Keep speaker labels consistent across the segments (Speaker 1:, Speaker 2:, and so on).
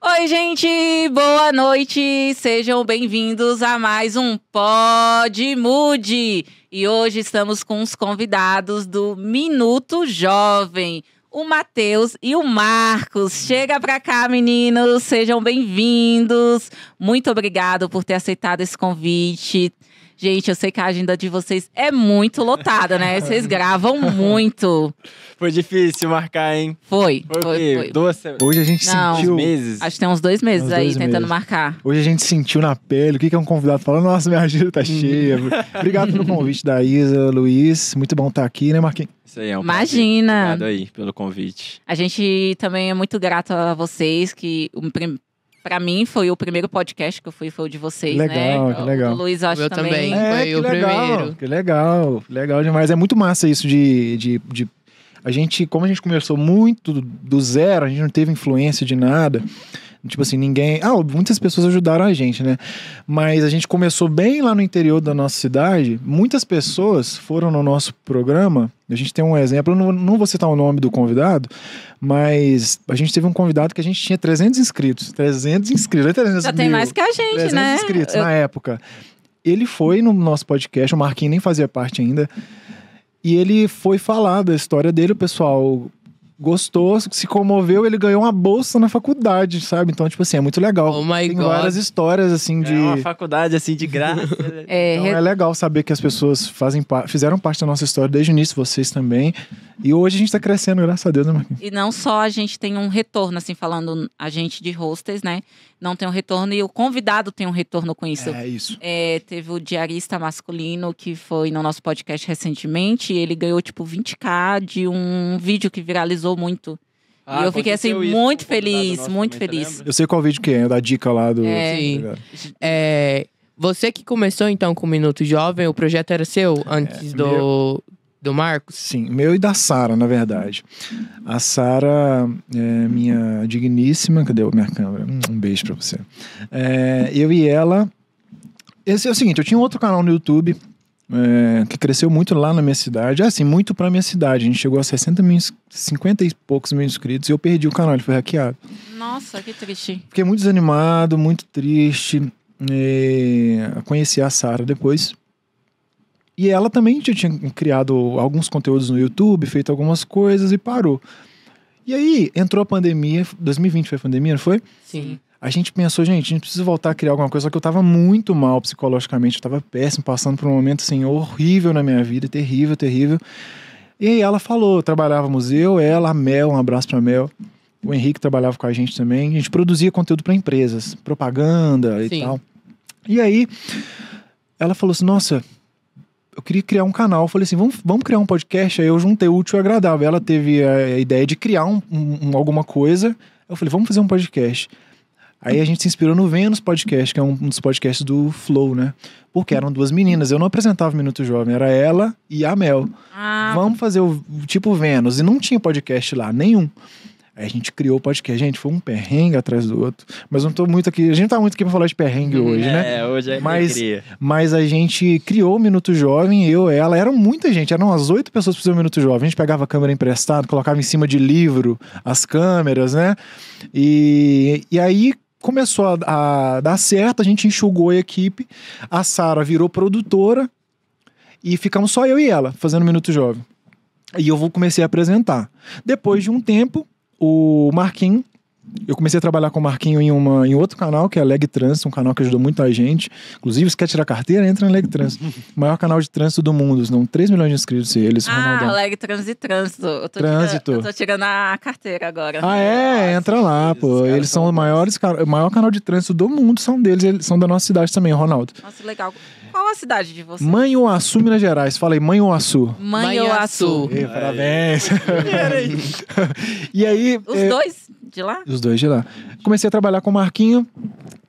Speaker 1: Oi, gente! Boa noite! Sejam bem-vindos a mais um Pod Mude! E hoje estamos com os convidados do Minuto Jovem, o Matheus e o Marcos. Chega pra cá, meninos! Sejam bem-vindos! Muito obrigado por ter aceitado esse convite. Gente, eu sei que a agenda de vocês é muito lotada, né? Vocês gravam muito. Foi difícil marcar, hein? Foi. Foi, foi, foi. Duas Hoje a gente Não, sentiu. meses. Acho que tem uns dois meses uns aí dois tentando meses. marcar.
Speaker 2: Hoje a gente sentiu na pele o que é um convidado falando. Nossa, minha agenda tá cheia. Uhum. Obrigado pelo convite da Isa, Luiz. Muito bom estar tá aqui, né, Marquinhos? Isso aí é um Imagina. Prazer.
Speaker 1: Obrigado aí pelo convite. A gente também é muito grato a vocês que o Pra mim, foi o primeiro podcast que eu fui, foi o de vocês, né? legal, né? Que legal, Luiz, acho eu também.
Speaker 3: também. É, foi
Speaker 2: o legal, primeiro. Que legal, legal demais. É muito massa isso de, de, de... A gente, como a gente começou muito do zero, a gente não teve influência de nada Tipo assim, ninguém. Ah, muitas pessoas ajudaram a gente, né? Mas a gente começou bem lá no interior da nossa cidade. Muitas pessoas foram no nosso programa. A gente tem um exemplo, eu não vou citar o nome do convidado, mas a gente teve um convidado que a gente tinha 300 inscritos. 300 inscritos, 300 Já mil, tem mais que a gente, 300 né? inscritos Eu... na época. Ele foi no nosso podcast, o Marquinhos nem fazia parte ainda. E ele foi falar da história dele, o pessoal gostou, se comoveu, ele ganhou uma bolsa na faculdade, sabe? Então, tipo assim, é muito legal. Oh my Tem God. várias
Speaker 4: histórias, assim, é de... É uma faculdade, assim, de graça. Né?
Speaker 1: é, então, é
Speaker 2: legal saber que as pessoas fazem fizeram parte da nossa história desde o início, vocês também. E hoje a gente tá crescendo, graças a Deus, né, Marquinhos?
Speaker 1: E não só a gente tem um retorno, assim, falando a gente de hostes né? não tem um retorno e o convidado tem um retorno com isso. É isso. É, teve o diarista masculino que foi no nosso podcast recentemente ele ganhou tipo 20k de um vídeo que viralizou muito. Ah, e eu fiquei assim muito feliz, muito feliz.
Speaker 3: Eu sei qual vídeo que é, da dica lá do. É, Sim. É, é, você que começou então com o Minuto Jovem, o projeto era seu antes é, do. Meu do Marcos? Sim,
Speaker 2: meu e da Sara, na verdade. A Sara é minha digníssima. Cadê a minha câmera? Hum, um beijo para você. É, eu e ela. Esse é o seguinte: eu tinha outro canal no YouTube é, que cresceu muito lá na minha cidade. Assim, muito pra minha cidade. A gente chegou a 60 mil, 50 e poucos mil inscritos e eu perdi o canal, ele foi hackeado.
Speaker 1: Nossa, que triste.
Speaker 2: Fiquei muito desanimado, muito triste. E... É, conheci a Sara depois. E ela também já tinha criado alguns conteúdos no YouTube, feito algumas coisas e parou. E aí entrou a pandemia, 2020 foi a pandemia, não foi? Sim. A gente pensou, gente, a gente precisa voltar a criar alguma coisa, só que eu tava muito mal psicologicamente, eu tava péssimo, passando por um momento assim horrível na minha vida, terrível, terrível. E ela falou, trabalhava museu, ela, a Mel, um abraço pra Mel. O Henrique trabalhava com a gente também. A gente produzia conteúdo para empresas, propaganda e Sim. tal. E aí ela falou assim: "Nossa, eu queria criar um canal. Eu falei assim, vamos, vamos criar um podcast. Aí eu juntei útil e agradável. Ela teve a ideia de criar um, um, alguma coisa. Eu falei, vamos fazer um podcast. Aí a gente se inspirou no Vênus Podcast, que é um dos podcasts do Flow, né? Porque eram duas meninas. Eu não apresentava Minuto Jovem, era ela e a Mel.
Speaker 4: Ah. Vamos
Speaker 2: fazer o tipo Vênus. E não tinha podcast lá, nenhum. Aí a gente criou o podcast. Gente, foi um perrengue atrás do outro. Mas não tô muito aqui. A gente não tá muito aqui pra falar de perrengue hoje, é, né? É, hoje é mas, mas a gente criou o Minuto Jovem, eu, ela. Era muita gente, eram umas oito pessoas pra fazer o Minuto Jovem. A gente pegava a câmera emprestada, colocava em cima de livro as câmeras, né? E, e aí começou a, a dar certo, a gente enxugou a equipe. A Sara virou produtora e ficamos só eu e ela fazendo Minuto Jovem. E eu vou comecei a apresentar. Depois de um tempo, o Marquinhos eu comecei a trabalhar com o Marquinho em, uma, em outro canal, que é a Leg Trans, um canal que ajudou muito a gente. Inclusive, se quer tirar carteira, entra na Leg Trans. o maior canal de trânsito do mundo. São 3 milhões de inscritos eles. Ah, Ronaldão.
Speaker 1: Leg Trans e Trânsito. Eu tô trânsito. Tirando, eu tô tirando a carteira agora. Ah, é?
Speaker 2: Nossa, entra lá, pô. Eles são, os maiores, o maior canal de trânsito do mundo, são deles, eles são da nossa cidade também, Ronaldo.
Speaker 1: Nossa, legal. Qual a cidade de vocês?
Speaker 2: Oaçu, Minas Gerais. Falei, Oaçu.
Speaker 1: Mãe Oaçu. Parabéns.
Speaker 2: e aí... Os é... dois? de lá? Os dois de lá. Comecei a trabalhar com o Marquinho.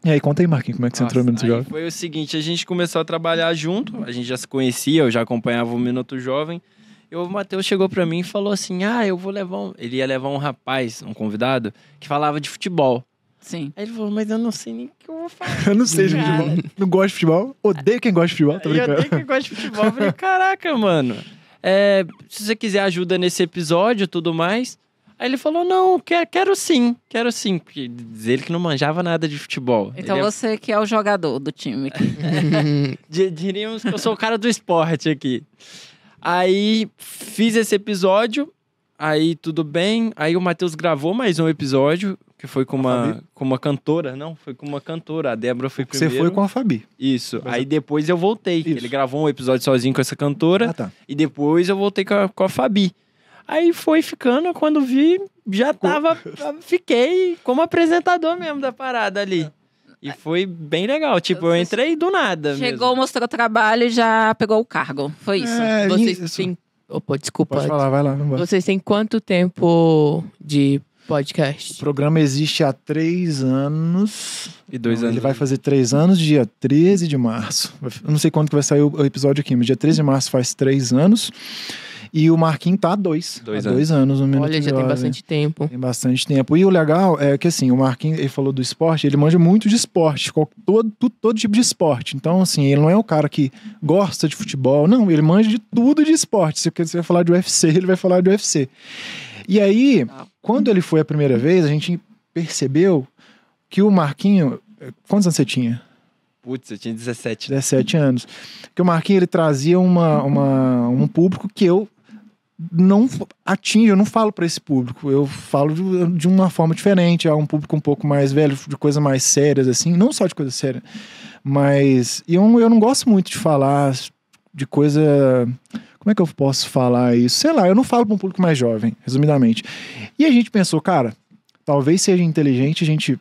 Speaker 2: E aí, conta aí, Marquinho, como é que você Nossa, entrou no Minuto
Speaker 4: Jovem? Foi o seguinte, a gente começou a trabalhar junto, a gente já se conhecia, eu já acompanhava o Minuto Jovem. E o Matheus chegou para mim e falou assim: Ah, eu vou levar um. Ele ia levar um rapaz, um convidado, que falava de futebol. Sim. Aí ele falou, mas eu não sei nem o que eu vou falar. eu não sei de futebol.
Speaker 2: Não gosto de futebol. Odeio quem gosta de futebol. Tô brincando. Eu odeio quem
Speaker 4: gosta de futebol. Eu falei, caraca, mano. É, se você quiser ajuda nesse episódio e tudo mais, Aí ele falou: não, quero,
Speaker 1: quero sim, quero sim. Porque
Speaker 4: diz ele que não manjava nada de futebol. Então ele você
Speaker 1: é... que é o jogador do time.
Speaker 4: Diríamos que eu sou o cara do esporte aqui. Aí fiz esse episódio, aí tudo bem. Aí o Matheus gravou mais um episódio, que foi com uma, com uma cantora, não? Foi com uma cantora. A Débora foi primeiro. Você foi com a Fabi. Isso. Mas aí eu... É- depois eu voltei. Isso. Ele gravou um episódio sozinho com essa cantora. Ah, tá. E depois eu voltei com a, com a Fabi. Aí foi ficando, quando vi, já tava.
Speaker 1: fiquei como apresentador mesmo da parada ali.
Speaker 4: E foi bem legal. Tipo, eu entrei do nada.
Speaker 3: Chegou,
Speaker 1: mesmo. mostrou trabalho e já pegou o cargo. Foi isso. É, é, Vocês isso.
Speaker 3: Têm... Opa, desculpa. Pode falar, vai lá. Vocês têm quanto tempo de
Speaker 2: podcast? O programa existe há três anos. E dois anos. Ele vai fazer três anos, dia 13 de março. Eu não sei quando que vai sair o episódio aqui, mas dia 13 de março faz três anos. E o Marquinhos tá há dois. Dois, há anos. dois anos, no Olha, já tem bastante tempo. Tem bastante tempo. E o legal é que, assim, o Marquinhos, ele falou do esporte, ele manja muito de esporte, todo, todo, todo tipo de esporte. Então, assim, ele não é o cara que gosta de futebol, não, ele manja de tudo de esporte. Se você vai falar de UFC, ele vai falar de UFC. E aí, quando ele foi a primeira vez, a gente percebeu que o Marquinho. Quantos anos você tinha?
Speaker 4: Putz, eu tinha 17.
Speaker 2: 17 né? anos. Que o Marquinhos ele trazia uma, uma, um público que eu não atinge, eu não falo para esse público, eu falo de, de, uma forma diferente, é um público um pouco mais velho, de coisas mais sérias, assim, não só de coisa séria, mas eu, eu não gosto muito de falar de coisa. Como é que eu posso falar isso? Sei lá, eu não falo para um público mais jovem, resumidamente. E a gente pensou, cara, talvez seja inteligente a gente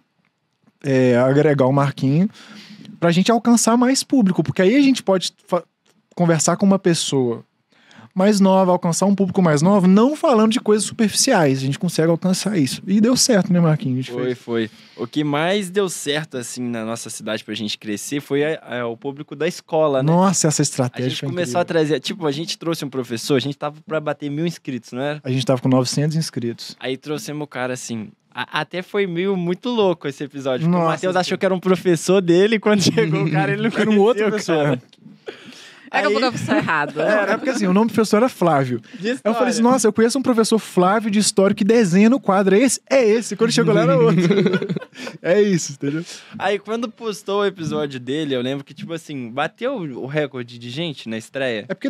Speaker 2: é, agregar o Marquinhos Marquinho para a gente alcançar mais público, porque aí a gente pode conversar com uma pessoa mais nova, alcançar um público mais novo, não falando de coisas superficiais. A gente consegue alcançar isso. E deu certo, né, Marquinhos? Foi, fez.
Speaker 4: foi. O que mais deu certo, assim, na nossa cidade pra gente crescer foi a, a, o público da escola, né?
Speaker 2: Nossa, essa estratégia. A gente começou incrível. a
Speaker 4: trazer. Tipo, a gente trouxe um professor, a gente tava pra bater mil inscritos, não era?
Speaker 2: A gente tava com 900 inscritos.
Speaker 4: Aí trouxemos o cara assim. até foi meio muito louco esse episódio. Nossa, o Matheus achou que era um professor dele, quando chegou
Speaker 2: o cara, ele não Era um outro professor. Cara. Né?
Speaker 1: Daqui é a pouco eu sou errado. É, era porque
Speaker 2: assim, o nome do professor era Flávio. Aí eu falei assim, nossa, eu conheço um professor Flávio de história que desenha no quadro. É esse? É esse. Quando chegou lá era outro.
Speaker 4: é isso, entendeu? Aí quando postou o episódio dele, eu lembro que, tipo assim, bateu o recorde de gente na estreia. É porque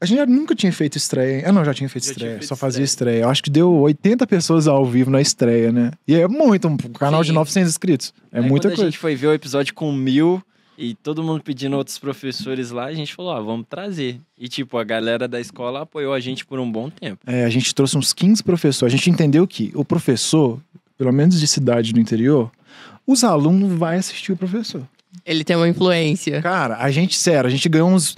Speaker 2: a gente nunca tinha feito estreia. Ah, não, já tinha feito já estreia. Tinha feito só fazia estreia. Eu acho que deu 80 pessoas ao vivo na estreia, né? E é muito, um canal Sim. de 900 inscritos. É aí muita quando coisa. A gente
Speaker 4: foi ver o episódio com mil. E todo mundo pedindo outros professores lá, a gente falou, ó, ah, vamos trazer. E, tipo, a galera da escola apoiou a gente por um bom tempo.
Speaker 2: É, a gente trouxe uns 15 professores. A gente entendeu que o professor, pelo menos de cidade do interior, os alunos vão assistir o professor. Ele tem uma influência. Cara, a gente, sério, a gente ganhou uns...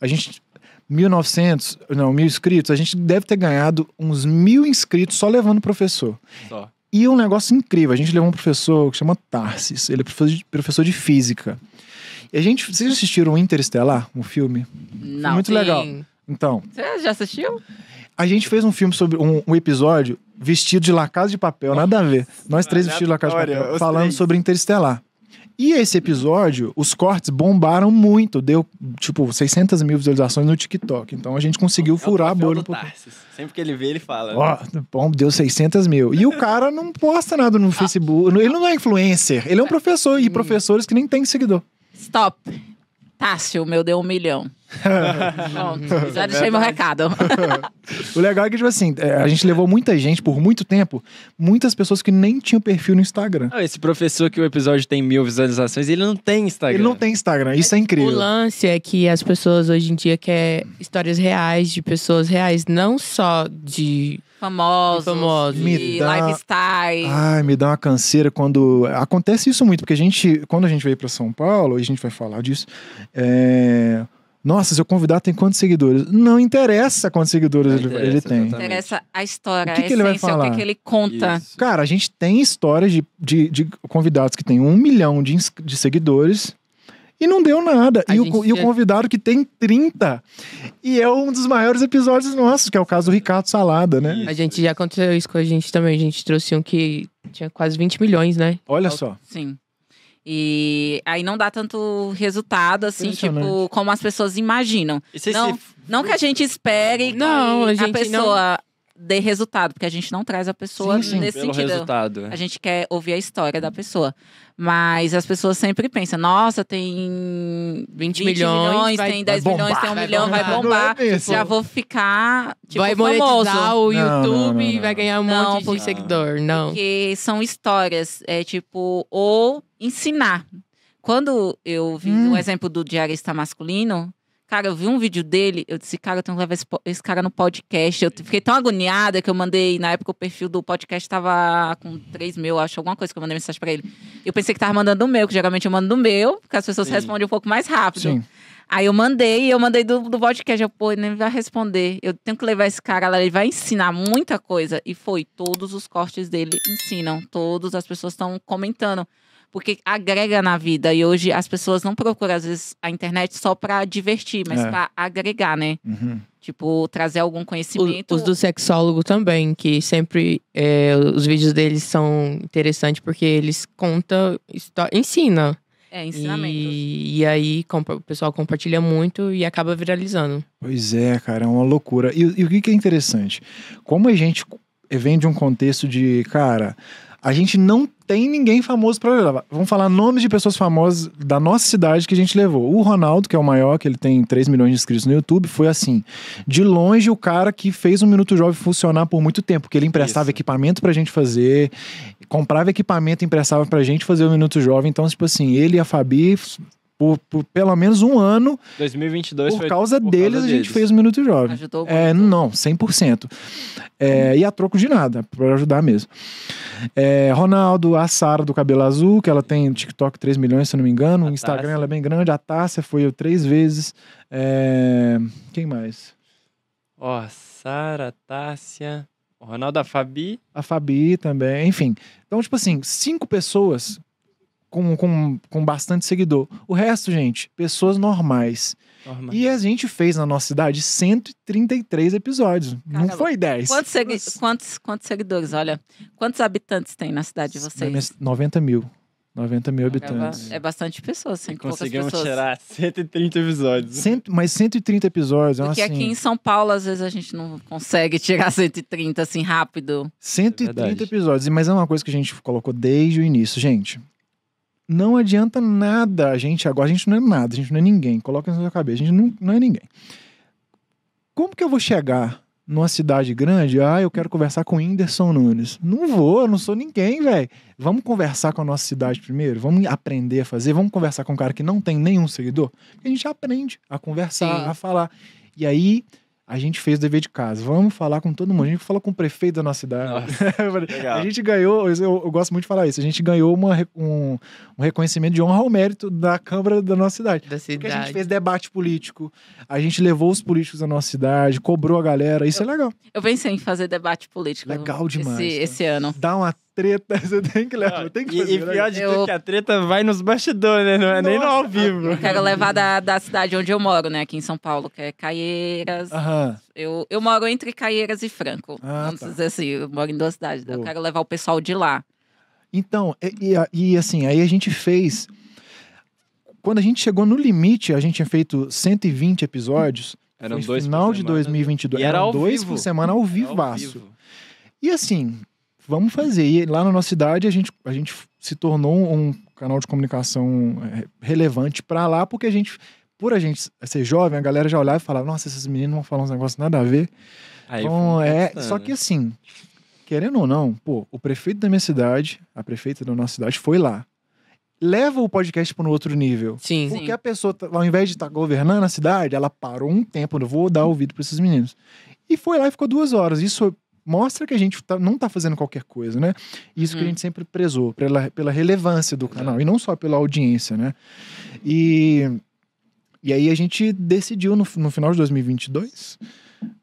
Speaker 2: A gente... 1.900, não, mil inscritos, a gente deve ter ganhado uns mil inscritos só levando o professor. Só. E é um negócio incrível, a gente levou um professor que chama Tarsis, ele é professor de, professor de física. E a gente. Vocês assistiram Interestelar, um filme? Não. Foi muito sim. legal. Então.
Speaker 3: Você
Speaker 1: já assistiu?
Speaker 2: A gente fez um filme sobre um, um episódio vestido de La Casa de Papel, nada a ver. Nós três vestidos de La Casa de Papel, falando sobre Interestelar. E esse episódio, os cortes bombaram muito, deu tipo 600 mil visualizações no TikTok. Então a gente conseguiu é furar a bolha. Do
Speaker 4: um Sempre que ele vê, ele fala. Ó,
Speaker 2: né? bom, deu 600 mil. E o cara não posta nada no Facebook. Ele não é influencer, ele é um professor. E professores que nem tem seguidor.
Speaker 1: Stop. Tácio, meu, deu um milhão. Pronto, uhum. já deixei meu recado.
Speaker 2: o legal é que, tipo assim, é, a gente levou muita gente por muito tempo, muitas pessoas
Speaker 3: que nem tinham perfil no Instagram.
Speaker 4: Ah, esse professor que o episódio tem mil visualizações, ele não tem Instagram. Ele não tem Instagram, isso é incrível.
Speaker 2: O
Speaker 3: lance é que as pessoas hoje em dia querem histórias reais, de pessoas reais, não só de Famosos. Famosos. Me dá... lifestyle.
Speaker 2: Ai, me dá uma canseira quando. Acontece isso muito, porque a gente, quando a gente veio para São Paulo, e a gente vai falar disso, é. Nossa, seu convidado tem quantos seguidores? Não interessa quantos seguidores interessa, ele tem.
Speaker 1: Interessa a história, o que, a que essência, ele vai falar? o que, que ele conta. Isso.
Speaker 2: Cara, a gente tem histórias de, de, de, convidados que tem um milhão de, de seguidores e não deu nada. E o, e o,
Speaker 3: convidado que tem 30.
Speaker 2: E é um dos maiores
Speaker 3: episódios nossos, que é o caso do Ricardo Salada, né? A gente já aconteceu isso com a gente também. A gente trouxe um que tinha quase 20 milhões, né? Olha só.
Speaker 1: Sim. E aí não dá tanto resultado, assim, tipo, como as pessoas imaginam. Não, se... não que a gente espere não, que a, a pessoa não dê resultado, porque a gente não traz a pessoa sim, sim, nesse pelo sentido. Resultado. É. A gente quer ouvir a história da pessoa. Mas as pessoas sempre pensam: nossa, tem
Speaker 3: 20, 20 milhões, tem 10 milhões, tem 1 vai milhão, bombar, vai bombar. É já
Speaker 1: vou ficar tipo, vai famoso. o YouTube e
Speaker 3: vai ganhar um monte por, de seguidor. Não.
Speaker 1: Porque são histórias, é tipo, ou ensinar. Quando eu vi hum. um exemplo do diarista masculino, Cara, eu vi um vídeo dele, eu disse, cara, eu tenho que levar esse, esse cara no podcast. Eu fiquei tão agoniada que eu mandei, na época o perfil do podcast tava com 3 mil, acho, alguma coisa que eu mandei mensagem pra ele. Eu pensei que tava mandando o meu, que geralmente eu mando o meu, porque as pessoas Sim. respondem um pouco mais rápido. Sim. Aí eu mandei, eu mandei do, do podcast, eu, pô, ele nem vai responder. Eu tenho que levar esse cara lá, ele vai ensinar muita coisa. E foi, todos os cortes dele ensinam, todas as pessoas estão comentando porque agrega na vida. E hoje as pessoas não procuram, às vezes, a internet só para divertir, mas é. para agregar, né? Uhum. Tipo, trazer algum conhecimento. Os, os do
Speaker 3: sexólogo também, que sempre é, os vídeos deles são interessantes porque eles contam, ensina. É, ensinamento. E, e aí o pessoal compartilha muito e acaba viralizando.
Speaker 2: Pois é, cara, é uma loucura. E, e o que é interessante? Como a gente é, vem de um contexto de, cara, a gente não tem ninguém famoso para levar. Vamos falar nomes de pessoas famosas da nossa cidade que a gente levou. O Ronaldo, que é o maior, que ele tem 3 milhões de inscritos no YouTube, foi assim. De longe, o cara que fez o Minuto Jovem funcionar por muito tempo, que ele emprestava Isso. equipamento pra gente fazer, comprava equipamento, emprestava pra gente fazer o Minuto Jovem. Então, tipo assim, ele e a Fabi por, por, pelo menos um ano.
Speaker 4: 2022 Por causa por deles causa a gente deles. fez o Minuto Jovem. Ajudou É,
Speaker 2: não, 100%. É, E a troco de nada, para ajudar mesmo. É, Ronaldo, a Sara do Cabelo Azul, que ela tem TikTok 3 milhões, se eu não me engano. O Instagram ela é bem grande. A Tássia foi eu três vezes. É, quem mais?
Speaker 4: Ó, oh, Sara, Tássia... O Ronaldo, a Fabi.
Speaker 2: A Fabi também, enfim. Então, tipo assim, cinco pessoas com, com, com bastante seguidor. O resto, gente, pessoas normais. E a gente fez na nossa cidade 133 episódios. Caramba. Não foi 10. Quantos,
Speaker 1: segui quantos, quantos, seguidores? Olha, quantos habitantes tem na cidade de vocês?
Speaker 2: 90 mil. 90 mil é habitantes.
Speaker 1: É bastante pessoas, sem Conseguimos pessoas.
Speaker 2: tirar 130 episódios. Cento, mas 130 episódios, Porque é assim... aqui em
Speaker 1: São Paulo, às vezes, a gente não consegue tirar 130 assim rápido. 130 é episódios, mas é uma
Speaker 2: coisa que a gente colocou desde o início. Gente, não adianta nada a gente agora, a gente não é nada, a gente não é ninguém. Coloca isso na sua cabeça, a gente não, não é ninguém. Como que eu vou chegar numa cidade grande? Ah, eu quero conversar com o Whindersson Nunes. Não vou, eu não sou ninguém, velho. Vamos conversar com a nossa cidade primeiro, vamos aprender a fazer, vamos conversar com um cara que não tem nenhum seguidor. Porque a gente aprende a conversar, Sim. a falar. E aí a gente fez o dever de casa. Vamos falar com todo mundo. A gente falou com o prefeito da nossa cidade. Nossa, a gente ganhou, eu, eu, gosto muito de falar isso, a gente ganhou uma, um, um, reconhecimento de honra ao mérito da Câmara da nossa cidade. Da cidade. Porque a gente fez debate político, a gente levou os políticos da nossa cidade, cobrou a galera. Isso eu, é legal.
Speaker 1: Eu pensei em fazer debate político. Legal demais. Esse, né? esse ano. Dá uma treta, você tem que levar. Ah, tem que fazer, e, e pior de tudo que a é treta vai nos bastidores, né? Não é Nossa, nem no ao vivo. Eu quero levar da, da cidade onde eu moro, né? Aqui em São Paulo, que é Caieiras. Aham. Eu, eu moro entre Caieiras e Franco. Ah, vamos tá. dizer assim, eu moro em duas cidades. Né? Boa. Eu quero levar o pessoal de lá.
Speaker 2: Então, e, e, e assim, aí a gente fez. Quando a gente chegou no limite, a gente tinha feito 120 episódios.
Speaker 4: Eram dois final por de
Speaker 2: 2022. Né? E era eram dois vivo. por semana ao vivaço. Ao vivo. E assim, vamos fazer. E lá na nossa cidade a gente, a gente se tornou um canal de comunicação é, relevante para lá, porque a gente, por a gente ser jovem, a galera já olhava e falava, nossa, esses meninos vão falar uns negócios nada a ver. Aí então, é, só que assim, querendo ou não, pô, o prefeito da minha cidade, a prefeita da nossa cidade foi lá. Leva o podcast para um outro nível. Sim, Porque sim. a pessoa, tá, ao invés de estar tá governando a cidade, ela parou um tempo, não vou dar ouvido para esses meninos. E foi lá e ficou duas horas. Isso mostra que a gente tá, não está fazendo qualquer coisa, né? Isso hum. que a uhum. gente sempre prezou, pela, pela relevância do canal, é. e não só pela audiência, né? E, e aí a gente decidiu no, no final de 2022,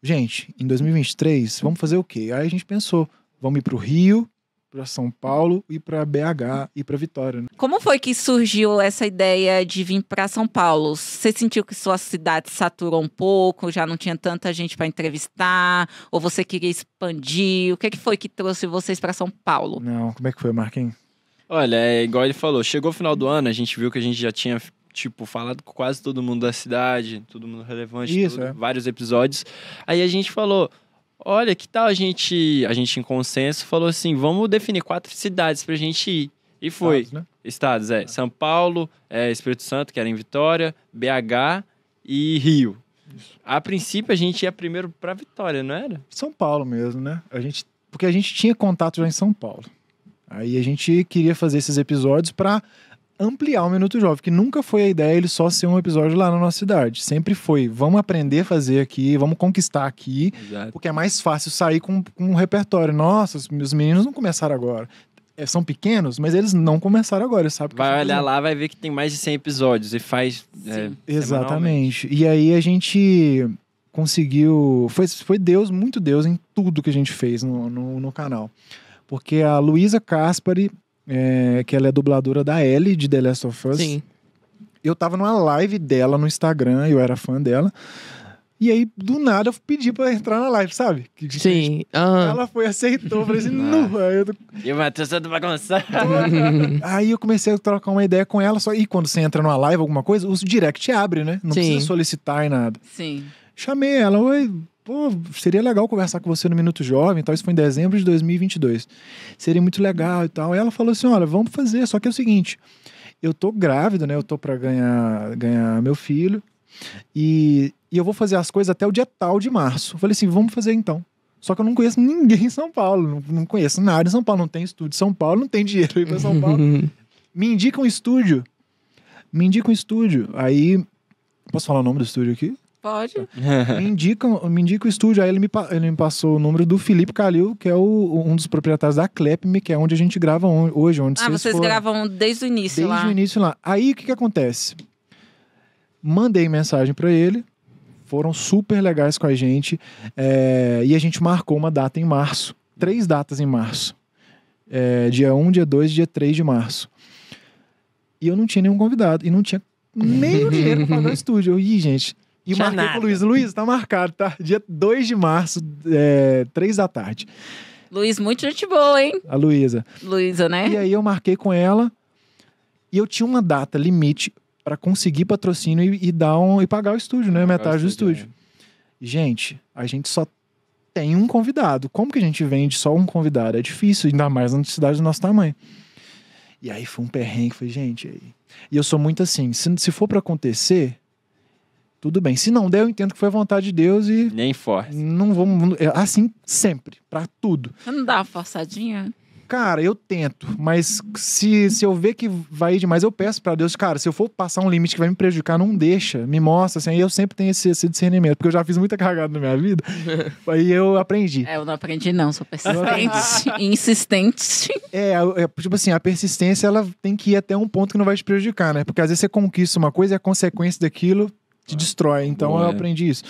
Speaker 2: gente, em 2023, vamos fazer o quê? Aí a gente pensou, vamos ir para o Rio, para São Paulo e para BH e para Vitória. Né?
Speaker 1: Como foi que surgiu essa ideia de vir para São Paulo? Você sentiu que sua cidade saturou um pouco, já não tinha tanta gente para entrevistar, ou você queria expandir? O que, é que foi que trouxe vocês para São Paulo? Não, como
Speaker 2: é que foi, Marquinhos?
Speaker 4: Olha, é igual ele falou, chegou o final do ano, a gente viu que a gente já tinha tipo, falado com quase todo mundo da cidade, todo mundo relevante, Isso, é. vários episódios. Aí a gente falou, olha, que tal a gente, a gente em consenso falou assim, vamos definir quatro cidades pra gente ir. E foi. Estados, né? Estados é. é. São Paulo, é, Espírito Santo, que era em Vitória, BH e Rio. Isso. A princípio a gente ia primeiro para Vitória, não era?
Speaker 2: São Paulo mesmo, né? A gente, porque a gente tinha contato já em São Paulo. Aí a gente queria fazer esses episódios para ampliar o Minuto Jovem, que nunca foi a ideia ele só ser um episódio lá na nossa cidade. Sempre foi, vamos aprender a fazer aqui, vamos conquistar aqui, Exato. porque é mais fácil sair com, com um repertório. Nossa, os meninos não começaram agora é, são pequenos, mas eles não começaram agora, sabe? Vai olhar
Speaker 4: lá, vai ver que tem mais de 100 episódios e faz. É, Exatamente.
Speaker 2: E aí a gente conseguiu. Foi, foi Deus, muito Deus, em tudo que a gente fez no, no, no canal. Porque a Luísa Caspari é, que ela é dubladora da Ellie de The Last of Us. Sim. Eu tava numa live dela no Instagram, eu era fã dela. E aí, do nada, eu pedi pra entrar na live, sabe? Que, Sim. uhum. Ela
Speaker 4: foi, aceitou, falei assim, ah. nu. Eu... E o Matheus todo tá bagunçado.
Speaker 2: aí eu comecei a trocar uma ideia com ela. só E quando você entra numa live, alguma coisa, o direct abre, né? Não Sim. precisa solicitar e nada. Sim. Chamei ela, oi, pô, seria legal conversar com você no Minuto Jovem, tal. Isso foi em dezembro de 2022. Seria muito legal e tal. E ela falou assim: olha, vamos fazer. Só que é o seguinte: eu tô grávida, né? Eu tô para ganhar, ganhar meu filho. E, e eu vou fazer as coisas até o dia tal de março. Eu falei assim: vamos fazer então. Só que eu não conheço ninguém em São Paulo, não, não conheço nada em São Paulo, não tem estúdio em São Paulo, não tem dinheiro para São Paulo. me indica um estúdio. Me indica um estúdio. Aí. Posso falar o nome do estúdio aqui?
Speaker 1: Pode. me,
Speaker 2: indica, me indica o estúdio. Aí ele me, ele me passou o número do Felipe Calil, que é o, um dos proprietários da Clepme, que é onde a gente grava hoje. Onde ah, vocês, vocês foram... gravam
Speaker 1: desde o início desde lá. Desde o
Speaker 2: início lá. Aí o que, que acontece? Mandei mensagem para ele, foram super legais com a gente, é... e a gente marcou uma data em março. Três datas em março. É, dia 1, dia 2 dia 3 de março. E eu não tinha nenhum convidado, e não tinha nem o dinheiro para o estúdio. Eu, ih, gente, e Tinha marquei nada. com o Luiz. Luiz, tá marcado, tá? Dia 2 de março, é, 3 da tarde.
Speaker 1: Luiz, muito gente boa, hein? A Luísa. Luísa,
Speaker 2: né? E aí eu marquei com ela e eu tinha uma data limite para conseguir patrocínio e, e, dar um, e pagar o estúdio, né? Metade do estúdio. É. Gente, a gente só tem um convidado. Como que a gente vende só um convidado? É difícil, ainda mais na cidade do nosso tamanho. E aí foi um perrengue, foi gente. E eu sou muito assim, se, se for para acontecer, tudo bem. Se não der, eu entendo que foi a vontade de Deus e. Nem força. Não vou é Assim, sempre, para tudo.
Speaker 1: Não dá uma forçadinha?
Speaker 2: Cara, eu tento, mas se, se eu ver que vai demais, eu peço para Deus, cara, se eu for passar um limite que vai me prejudicar, não deixa, me mostra, assim, aí eu sempre tenho esse, esse discernimento, porque eu já fiz muita cagada na minha vida,
Speaker 1: aí eu aprendi. É, eu não aprendi não, sou persistente, insistente. É,
Speaker 2: é, é, tipo assim, a persistência, ela tem que ir até um ponto que não vai te prejudicar, né, porque às vezes você conquista uma coisa e a consequência daquilo te destrói. Então Boa, eu é? aprendi isso.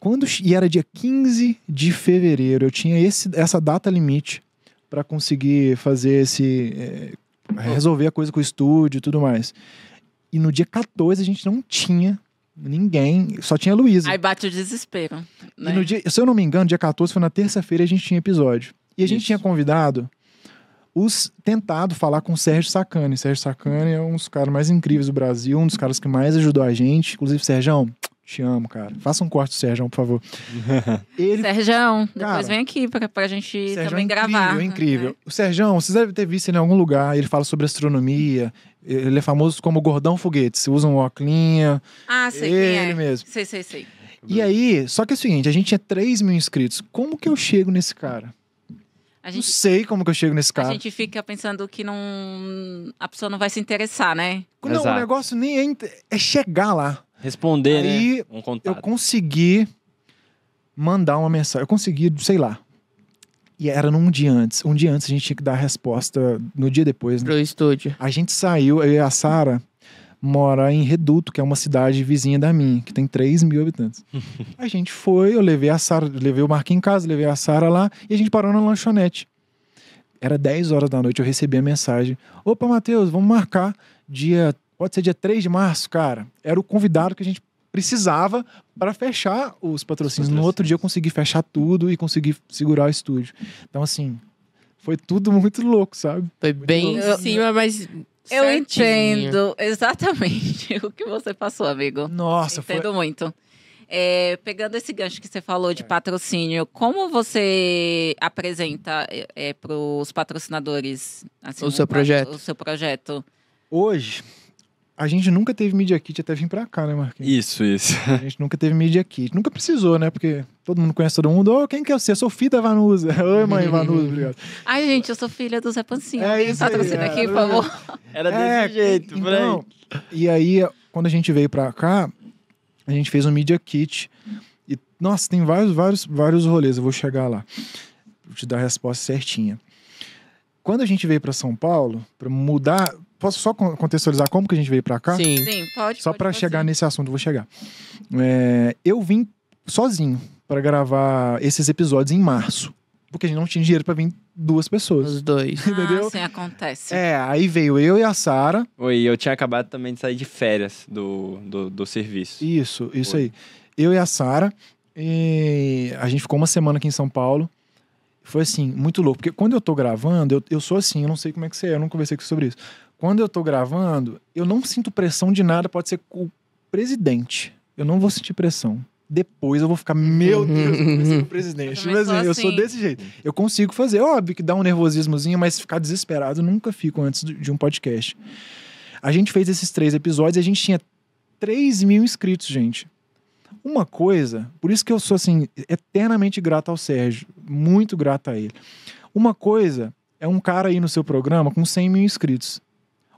Speaker 2: Quando, e era dia 15 de fevereiro, eu tinha esse, essa data limite para conseguir fazer esse. É, resolver a coisa com o estúdio e tudo mais. E no dia 14 a gente não tinha ninguém, só tinha a Luísa.
Speaker 1: Aí bate o desespero.
Speaker 2: Né? E no né? dia, se eu não me engano, dia 14 foi na terça-feira a gente tinha episódio. E a gente Isso. tinha convidado os tentado falar com o Sérgio Sacani. Sérgio Sacani é um dos caras mais incríveis do Brasil, um dos caras que mais ajudou a gente. Inclusive, Sérgio, te amo, cara. Faça um corte, Sérgio, por favor.
Speaker 1: Ele... Sérgio, depois vem aqui pra, pra gente Sérgio é também é incrível, gravar. incrível. Né? O Sérgio,
Speaker 2: vocês devem ter visto ele em algum lugar. Ele fala sobre astronomia. Ele é famoso como Gordão Foguete. Se usa um óculinha.
Speaker 1: Ah, sei ele quem é. mesmo. Sei, sei, sei.
Speaker 2: E aí, só que é o seguinte, a gente é tinha 3 mil inscritos. Como que eu chego nesse cara? Gente, não sei como que eu chego nesse cara. A gente
Speaker 1: fica pensando que não, a pessoa não vai se interessar, né? Não, Exato. o negócio nem
Speaker 2: é, é chegar lá. Responder, né? Aí, né? Um contato. eu consegui mandar uma mensagem. Eu consegui, sei lá. E era num dia antes. Um dia antes a gente tinha que dar a resposta no dia depois. Né? Pro estúdio. A gente saiu, eu e a Sara mora em Reduto, que é uma cidade vizinha da minha, que tem 3 mil habitantes. a gente foi, eu levei a Sara, levei o Marquinhos em casa, levei a Sara lá e a gente parou na lanchonete. Era 10 horas da noite, eu recebi a mensagem: Opa, Matheus, vamos marcar dia. Pode ser dia 3 de março, cara. Era o convidado que a gente precisava para fechar os patrocínios. os patrocínios. No outro dia eu consegui fechar tudo e consegui segurar o estúdio. Então, assim, foi tudo muito louco, sabe?
Speaker 3: Foi muito bem louco. em cima,
Speaker 1: mas eu certinho. entendo exatamente o que você passou, amigo. Nossa, Entendo foi... muito. É, pegando esse gancho que você falou de é. patrocínio, como você apresenta é, é para os patrocinadores assim, o, seu projeto? o seu projeto? Hoje,
Speaker 2: a gente nunca teve Media Kit até vir pra cá, né, Marquinhos?
Speaker 4: Isso, isso.
Speaker 2: A gente nunca teve Media Kit. Nunca precisou, né? Porque todo mundo conhece todo mundo. Ô, oh, quem que é você? Eu sou filha da Vanusa. Oi, mãe Vanusa, obrigado.
Speaker 1: Ai, gente, eu sou filha do Zé Pancinho. É isso tá aí. É. aqui, por favor. Era desse é, jeito, então,
Speaker 2: Frank. E aí, quando a gente veio pra cá, a gente fez um Media Kit. E, nossa, tem vários, vários, vários rolês. Eu vou chegar lá. Vou te dar a resposta certinha. Quando a gente veio para São Paulo, para mudar, posso só contextualizar como que a gente veio para cá? Sim. Sim, pode. Só para chegar nesse assunto, vou chegar. É, eu vim sozinho para gravar esses episódios em março. Porque a gente não tinha dinheiro para vir duas pessoas. Os dois. Entendeu? Ah, sim, acontece.
Speaker 4: É, aí veio eu e a Sara. Oi, eu tinha acabado também de sair de férias do, do, do serviço.
Speaker 2: Isso, isso Oi. aí. Eu e a Sara. E a gente ficou uma semana aqui em São Paulo. Foi assim, muito louco. Porque quando eu tô gravando, eu, eu sou assim, eu não sei como é que você é, eu não conversei com sobre isso. Quando eu tô gravando, eu não sinto pressão de nada, pode ser com o presidente. Eu não vou sentir pressão. Depois eu vou ficar, meu uhum. Deus, eu o presidente. Eu, tipo mas, sou assim. eu sou assim. desse jeito. Eu consigo fazer, óbvio que dá um nervosismozinho, mas ficar desesperado nunca fico antes de um podcast. A gente fez esses três episódios e a gente tinha 3 mil inscritos, gente. Uma coisa, por isso que eu sou assim, eternamente grato ao Sérgio, muito grato a ele. Uma coisa é um cara aí no seu programa com 100 mil inscritos.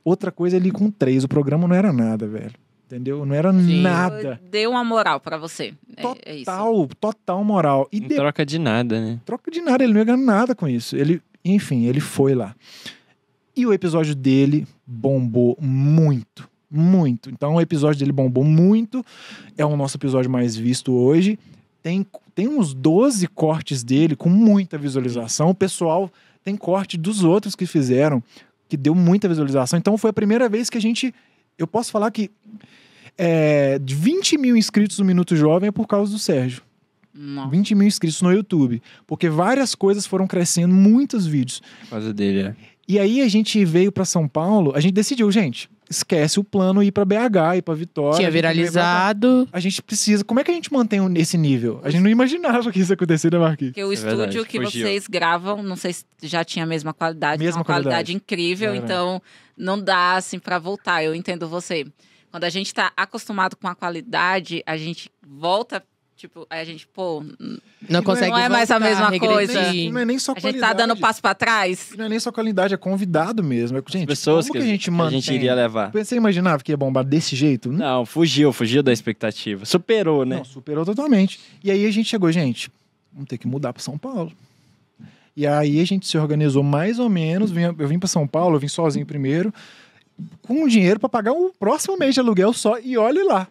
Speaker 2: Outra coisa, ele é com três. O programa não era nada, velho. Entendeu? Não era Sim. nada.
Speaker 1: Deu uma moral para você. Total, é, é, isso. total
Speaker 4: moral. E de... troca de nada, né?
Speaker 2: Troca de nada, ele não ia ganhar nada com isso. Ele, enfim, ele foi lá. E o episódio dele bombou muito, muito. Então o episódio dele bombou muito. É o nosso episódio mais visto hoje. Tem, tem uns 12 cortes dele com muita visualização. O pessoal tem corte dos outros que fizeram que deu muita visualização. Então foi a primeira vez que a gente. Eu posso falar que é, 20 mil inscritos no Minuto Jovem é por causa do Sérgio. Nossa. 20 mil inscritos no YouTube. Porque várias coisas foram crescendo, muitos vídeos. Por
Speaker 4: causa dele, é.
Speaker 2: E aí a gente veio para São Paulo, a gente decidiu, gente, esquece o plano ir para BH, ir para Vitória. Tinha viralizado. A gente precisa. Como é que a gente mantém esse nível? A gente não imaginava que isso acontecesse, né, Marquinhos? Porque o é estúdio verdade, que fugiu. vocês
Speaker 1: gravam, não sei se já tinha a mesma qualidade, mesma uma qualidade, qualidade incrível, é, então não dá assim para voltar. Eu entendo você. Quando a gente está acostumado com a qualidade, a gente volta Tipo, aí a gente, pô,
Speaker 2: não, tipo, consegue. Não é mais a mesma coisa. não é nem só qualidade. A gente tá dando passo pra trás. Não é nem só
Speaker 4: qualidade, é convidado mesmo. É, gente, pessoas que, a gente mantém? A gente iria
Speaker 2: levar. Você imaginava que ia bombar desse
Speaker 4: jeito? Não, fugiu, fugiu da expectativa. Superou, né? Não,
Speaker 2: superou totalmente. E aí a gente chegou, gente, vamos ter que mudar pra São Paulo. E aí a gente se organizou mais ou menos. Eu vim para São Paulo, eu vim sozinho primeiro, com dinheiro para pagar o próximo mês de aluguel só. E olhe lá.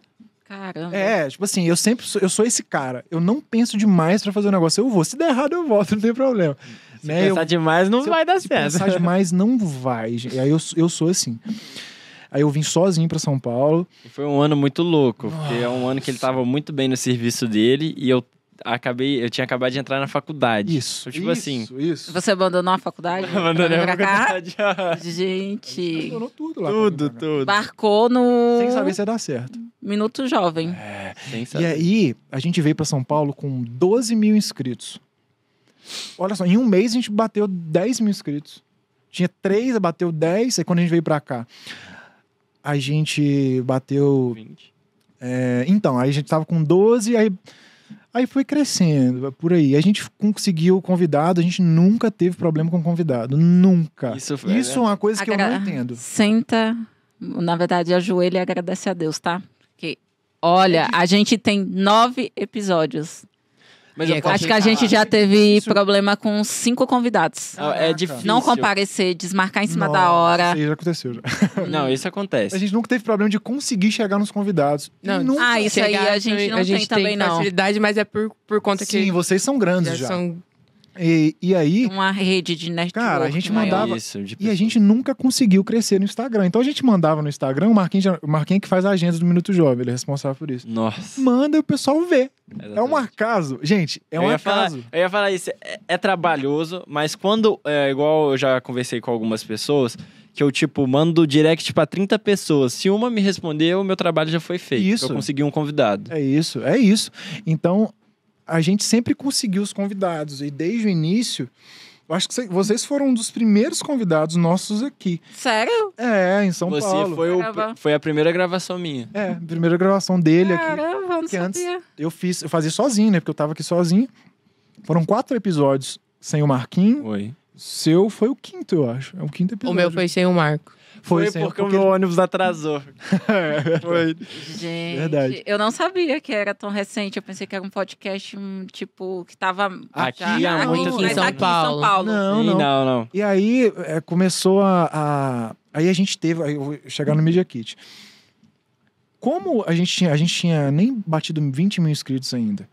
Speaker 2: Caramba. É, tipo assim, eu sempre sou, eu sou esse cara. Eu não penso demais para fazer um negócio. Eu vou. Se der errado, eu volto, não tem problema. Se né? pensar eu, demais,
Speaker 4: não vai eu, dar certo. Se pensar
Speaker 2: demais, não vai. Aí eu, eu sou assim. Aí eu vim sozinho para São Paulo.
Speaker 4: E foi um ano muito louco, Nossa. porque é um ano que ele estava muito bem no serviço dele e eu acabei, eu tinha acabado de entrar na faculdade. Isso. Então, tipo assim, isso,
Speaker 1: assim. Isso. Você abandonou a faculdade? Abandonei a faculdade. Gente. Abandonou tudo lá. Tudo, tudo. Barcou no. Sem saber se ia dar certo. Minuto jovem. É. Sem
Speaker 2: saber. E aí, a gente veio para São Paulo com 12 mil inscritos. Olha só, em um mês a gente bateu 10 mil inscritos. Tinha 3, bateu 10, aí quando a gente veio pra cá, a gente bateu. 20. É, então, aí a gente tava com 12, aí Aí foi crescendo, por aí. A gente conseguiu convidado, a gente nunca teve problema com convidado. Nunca.
Speaker 1: Isso, foi, Isso né? é uma coisa que Agra... eu não entendo. Senta, na verdade, ajoelha e agradece a Deus, tá? Porque, olha, a gente tem nove episódios.
Speaker 4: Mas eu acho que a gente já
Speaker 1: teve Isso. É problema com cinco convidados. Ah, é difícil. Não comparecer, desmarcar em cima Nossa, da hora. Isso
Speaker 4: já aconteceu. Já. Não, isso acontece. A gente
Speaker 2: nunca
Speaker 1: teve problema de conseguir
Speaker 2: chegar nos convidados. Não, nunca. Ah, isso chegar, aí a gente não a gente tem, tem também, facilidade, não. facilidade,
Speaker 1: mas é por, por conta Sim, que... Sim, vocês são grandes já. já. São e, e aí. Uma rede de network. Cara, a gente mandava. Isso,
Speaker 2: e a gente nunca conseguiu crescer no Instagram. Então a gente mandava no Instagram, o Marquinhos, o Marquinhos que faz a agenda do Minuto Jovem, ele é responsável por isso. Nossa. Manda e o pessoal vê. Exatamente. É um acaso. Gente, é um eu acaso. Falar,
Speaker 4: eu ia falar isso, é, é trabalhoso, mas quando. É, igual eu já conversei com algumas pessoas que eu, tipo, mando direct para 30 pessoas. Se uma me responder, o meu trabalho já foi feito. Isso. Eu consegui um convidado.
Speaker 2: É isso, é isso. Então, a gente sempre conseguiu os convidados. E desde o início, eu acho que vocês foram um dos primeiros convidados nossos aqui. Sério? É, em São Você Paulo. foi, o,
Speaker 4: foi a primeira gravação minha. É,
Speaker 2: primeira gravação dele Caramba,
Speaker 4: aqui. Caramba, sabia.
Speaker 2: antes eu fiz, eu fazia sozinho, né? Porque eu tava aqui sozinho. Foram quatro episódios sem o Marquinhos. Oi. Seu foi o quinto, eu acho. É o
Speaker 3: quinto episódio. O meu foi sem o Marco. Foi, foi porque, o meu ônibus atrasou. foi. Gente, Verdade.
Speaker 1: eu não sabia que era tão recente. Eu pensei que era um podcast, hum, tipo, que tava aqui há é muito tempo. Em São, aqui Paulo. Em São Paulo. Não,
Speaker 4: não. não, não. E aí
Speaker 2: é, começou a, a, Aí a gente teve. Aí eu vou chegar no uhum. Media Kit. Como a gente tinha, a gente tinha nem batido 20 mil inscritos ainda,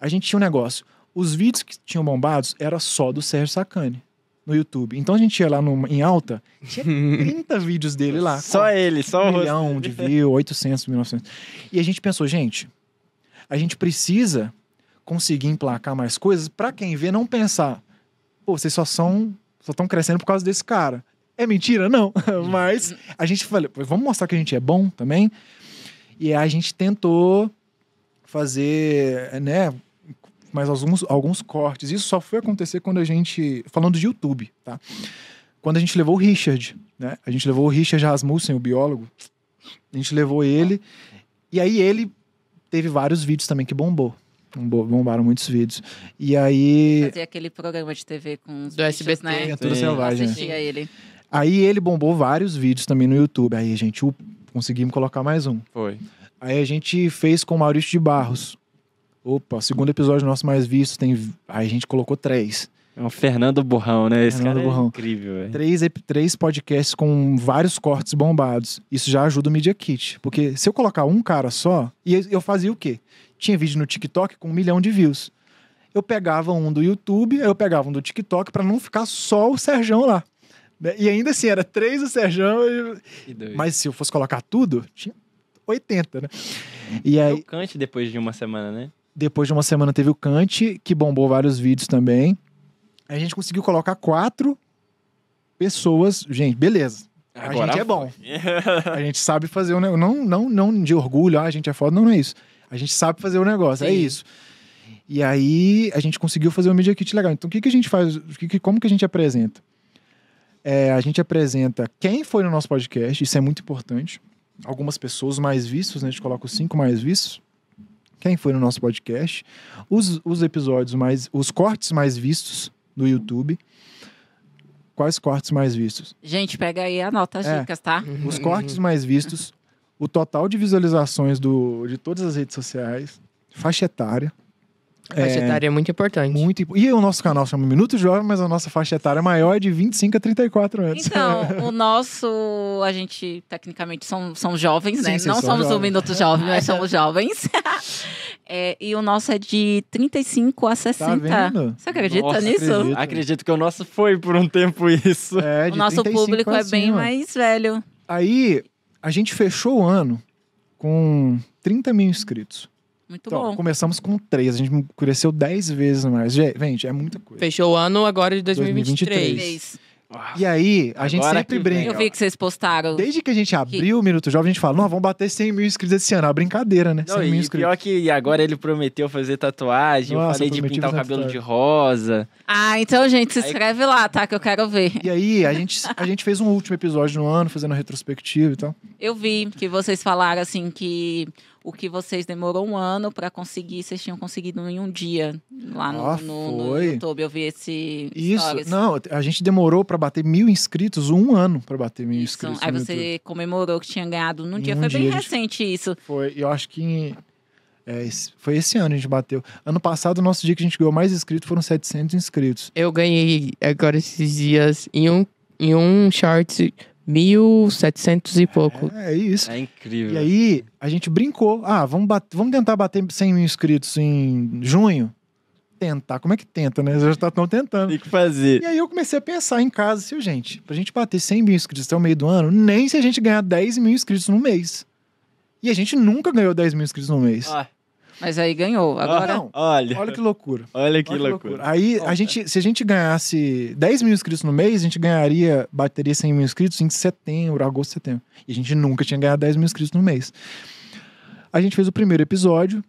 Speaker 2: a gente tinha um negócio. Os vídeos que tinham bombados era só do Sérgio Sacani no YouTube. Então a gente ia lá no, em alta, tinha 30 vídeos dele lá. Só ele, só um o milhão de view, 800, 1900. E a gente pensou, gente, a gente precisa conseguir emplacar mais coisas para quem vê não pensar, pô, vocês só são só estão crescendo por causa desse cara. É mentira? Não. Mas a gente falou, vamos mostrar que a gente é bom também. E a gente tentou fazer, né, mas alguns, alguns cortes. Isso só foi acontecer quando a gente. Falando de YouTube, tá? Quando a gente levou o Richard, né? A gente levou o Richard Rasmussen, o biólogo. A gente levou ele. E aí ele teve vários vídeos também que bombou. Bombaram muitos vídeos. E aí. Fazia
Speaker 1: aquele programa de TV com os. Do bichos, SBT, né? Criatura
Speaker 2: Selvagem. Né? Assistia né? ele. Aí ele bombou vários vídeos também no YouTube. Aí a gente uh, conseguimos colocar mais um. Foi. Aí a gente fez com o Maurício de Barros, Opa, segundo episódio nosso mais visto tem. Aí a gente colocou três.
Speaker 4: É um Fernando Burrão, né? Esse Fernando cara é Burrão. é incrível, velho.
Speaker 2: Três, três podcasts com vários cortes bombados. Isso já ajuda o Media Kit. Porque se eu colocar um cara só, e eu fazia o quê? Tinha vídeo no TikTok com um milhão de views. Eu pegava um do YouTube, eu pegava um do TikTok para não ficar só o Serjão lá. Né? E ainda assim, era três do
Speaker 4: Serjão. E... Mas se eu fosse
Speaker 2: colocar tudo,
Speaker 4: tinha 80, né? E aí... Eu cante depois de uma semana, né?
Speaker 2: Depois de uma semana teve o Kant, que bombou vários vídeos também. A gente conseguiu colocar quatro pessoas. Gente, beleza. Agora a gente é bom. a gente sabe fazer o negócio. Não, não, não de orgulho, ah, a gente é foda, não, não é isso. A gente sabe fazer o negócio, é Sim. é isso. E aí a gente conseguiu fazer um Media Kit legal. Então o que, que a gente faz? Que, que, como que a gente apresenta? É, a gente apresenta quem foi no nosso podcast, isso é muito importante. Algumas pessoas mais vistos, né? A gente coloca os cinco mais vistos quem foi no nosso podcast, os, os episódios mais. os cortes mais vistos do YouTube. Quais cortes mais vistos?
Speaker 1: Gente, pega aí a anota as é, dicas, tá? Os cortes
Speaker 2: mais vistos, o total de visualizações do, de todas as redes sociais, faixa etária. A faixa é, etária é muito importante. Muito, e o nosso canal chama Minuto Jovem, mas a nossa faixa etária é maior de 25 a 34
Speaker 1: anos. Então, o nosso, a gente tecnicamente são, são jovens, né? Não somos jovens. Minuto Jovem, mas somos jovens. É, e o nosso é de 35 a 60. Tá Você acredita nossa, nisso? Acredito.
Speaker 4: acredito. que o nosso foi por um tempo isso. É,
Speaker 2: o nosso público é bem mais velho. Aí, a gente fechou o ano com 30 mil inscritos. Muito então, bom. Começamos com três, a gente cresceu dez vezes mais. Gente, é muita coisa.
Speaker 3: Fechou o ano agora de 2023. 2023. E
Speaker 4: aí, a
Speaker 2: gente sempre que... brinca. Eu vi
Speaker 1: que vocês postaram. Desde
Speaker 2: que a gente abriu o Minuto Jovem, a gente fala, não, vamos bater 100 mil inscritos esse ano. É uma brincadeira, né? Não, 100 mil inscritos.
Speaker 4: Pior que agora ele prometeu fazer tatuagem, Nossa, eu falei eu de pintar o cabelo tatuagem. de rosa.
Speaker 1: Ah, então, gente, se aí... inscreve lá, tá? Que eu quero ver. E aí, a
Speaker 2: gente, a gente fez um último episódio no ano, fazendo a retrospectiva e tal.
Speaker 1: Eu vi que vocês falaram, assim, que o que vocês demorou um ano para conseguir, vocês tinham conseguido em um dia lá no, ah, no, no YouTube. Eu vi esse. Isso, stories. não,
Speaker 2: a gente demorou para bater mil inscritos, um ano para bater mil isso. inscritos. Aí você YouTube.
Speaker 1: comemorou que tinha ganhado num em dia, um foi dia bem recente
Speaker 3: gente... isso.
Speaker 2: Foi, eu acho que. É, foi esse ano a gente bateu. Ano passado, o nosso dia que a gente ganhou mais inscritos foram 700 inscritos.
Speaker 3: Eu ganhei agora esses dias em um, em um short 1700 e pouco.
Speaker 2: É, é isso. É incrível. E aí, a gente brincou. Ah, vamos, bater, vamos tentar bater 100 mil inscritos em junho? Tentar. Como é que tenta, né? Já estão tá, tentando. Tem que fazer. E aí eu comecei a pensar em casa, assim, gente, pra gente bater 100 mil inscritos até o meio do ano, nem se a gente ganhar 10 mil inscritos no mês.
Speaker 4: E a gente nunca ganhou 10
Speaker 2: mil inscritos no mês. Ah.
Speaker 1: Mas aí ganhou. Agora. Não, olha. Olha que loucura.
Speaker 4: Olha que, olha que loucura. loucura.
Speaker 2: Aí, a gente, é. se a gente ganhasse 10 mil inscritos no mês, a gente ganharia, bateria 100 mil inscritos em setembro, agosto, setembro. E a gente nunca tinha ganhado 10 mil inscritos no mês. A gente fez o primeiro episódio.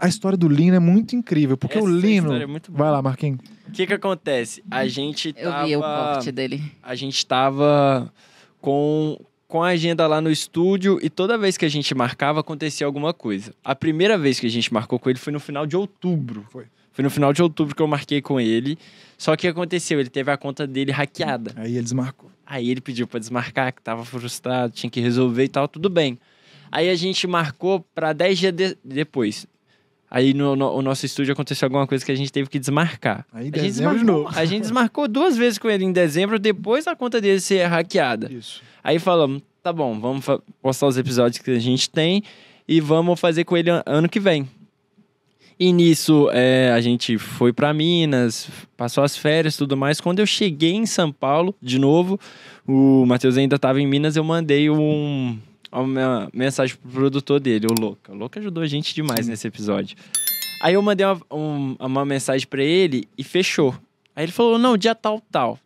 Speaker 2: A história do Lino é muito incrível, porque Essa o Lino. É Vai lá, Marquinhos.
Speaker 4: O que que acontece? A gente tava. Eu vi o corte dele. A gente tava com, com a agenda lá no estúdio e toda vez que a gente marcava acontecia alguma coisa. A primeira vez que a gente marcou com ele foi no final de
Speaker 2: outubro. Foi.
Speaker 4: Foi no final de outubro que eu marquei com ele. Só que aconteceu, ele teve a conta dele hackeada. Aí ele desmarcou. Aí ele pediu para desmarcar, que tava frustrado, tinha que resolver e tal, tudo bem. Aí a gente marcou para 10 dias de... depois. Aí no, no, o nosso estúdio aconteceu alguma coisa que a gente teve que desmarcar. Aí, a, gente desmarcou, de a gente desmarcou duas vezes com ele em dezembro, depois a conta dele ser hackeada. Isso. Aí falamos, tá bom, vamos postar os episódios que a gente tem e vamos fazer com ele ano que vem. E nisso é, a gente foi para Minas, passou as férias tudo mais. Quando eu cheguei em São Paulo de novo, o Matheus ainda estava em Minas, eu mandei um uma mensagem pro produtor dele, o Louca. O Louca ajudou a gente demais Sim. nesse episódio. Aí eu mandei uma, um, uma mensagem para ele e fechou. Aí ele falou: não, dia tal, tal.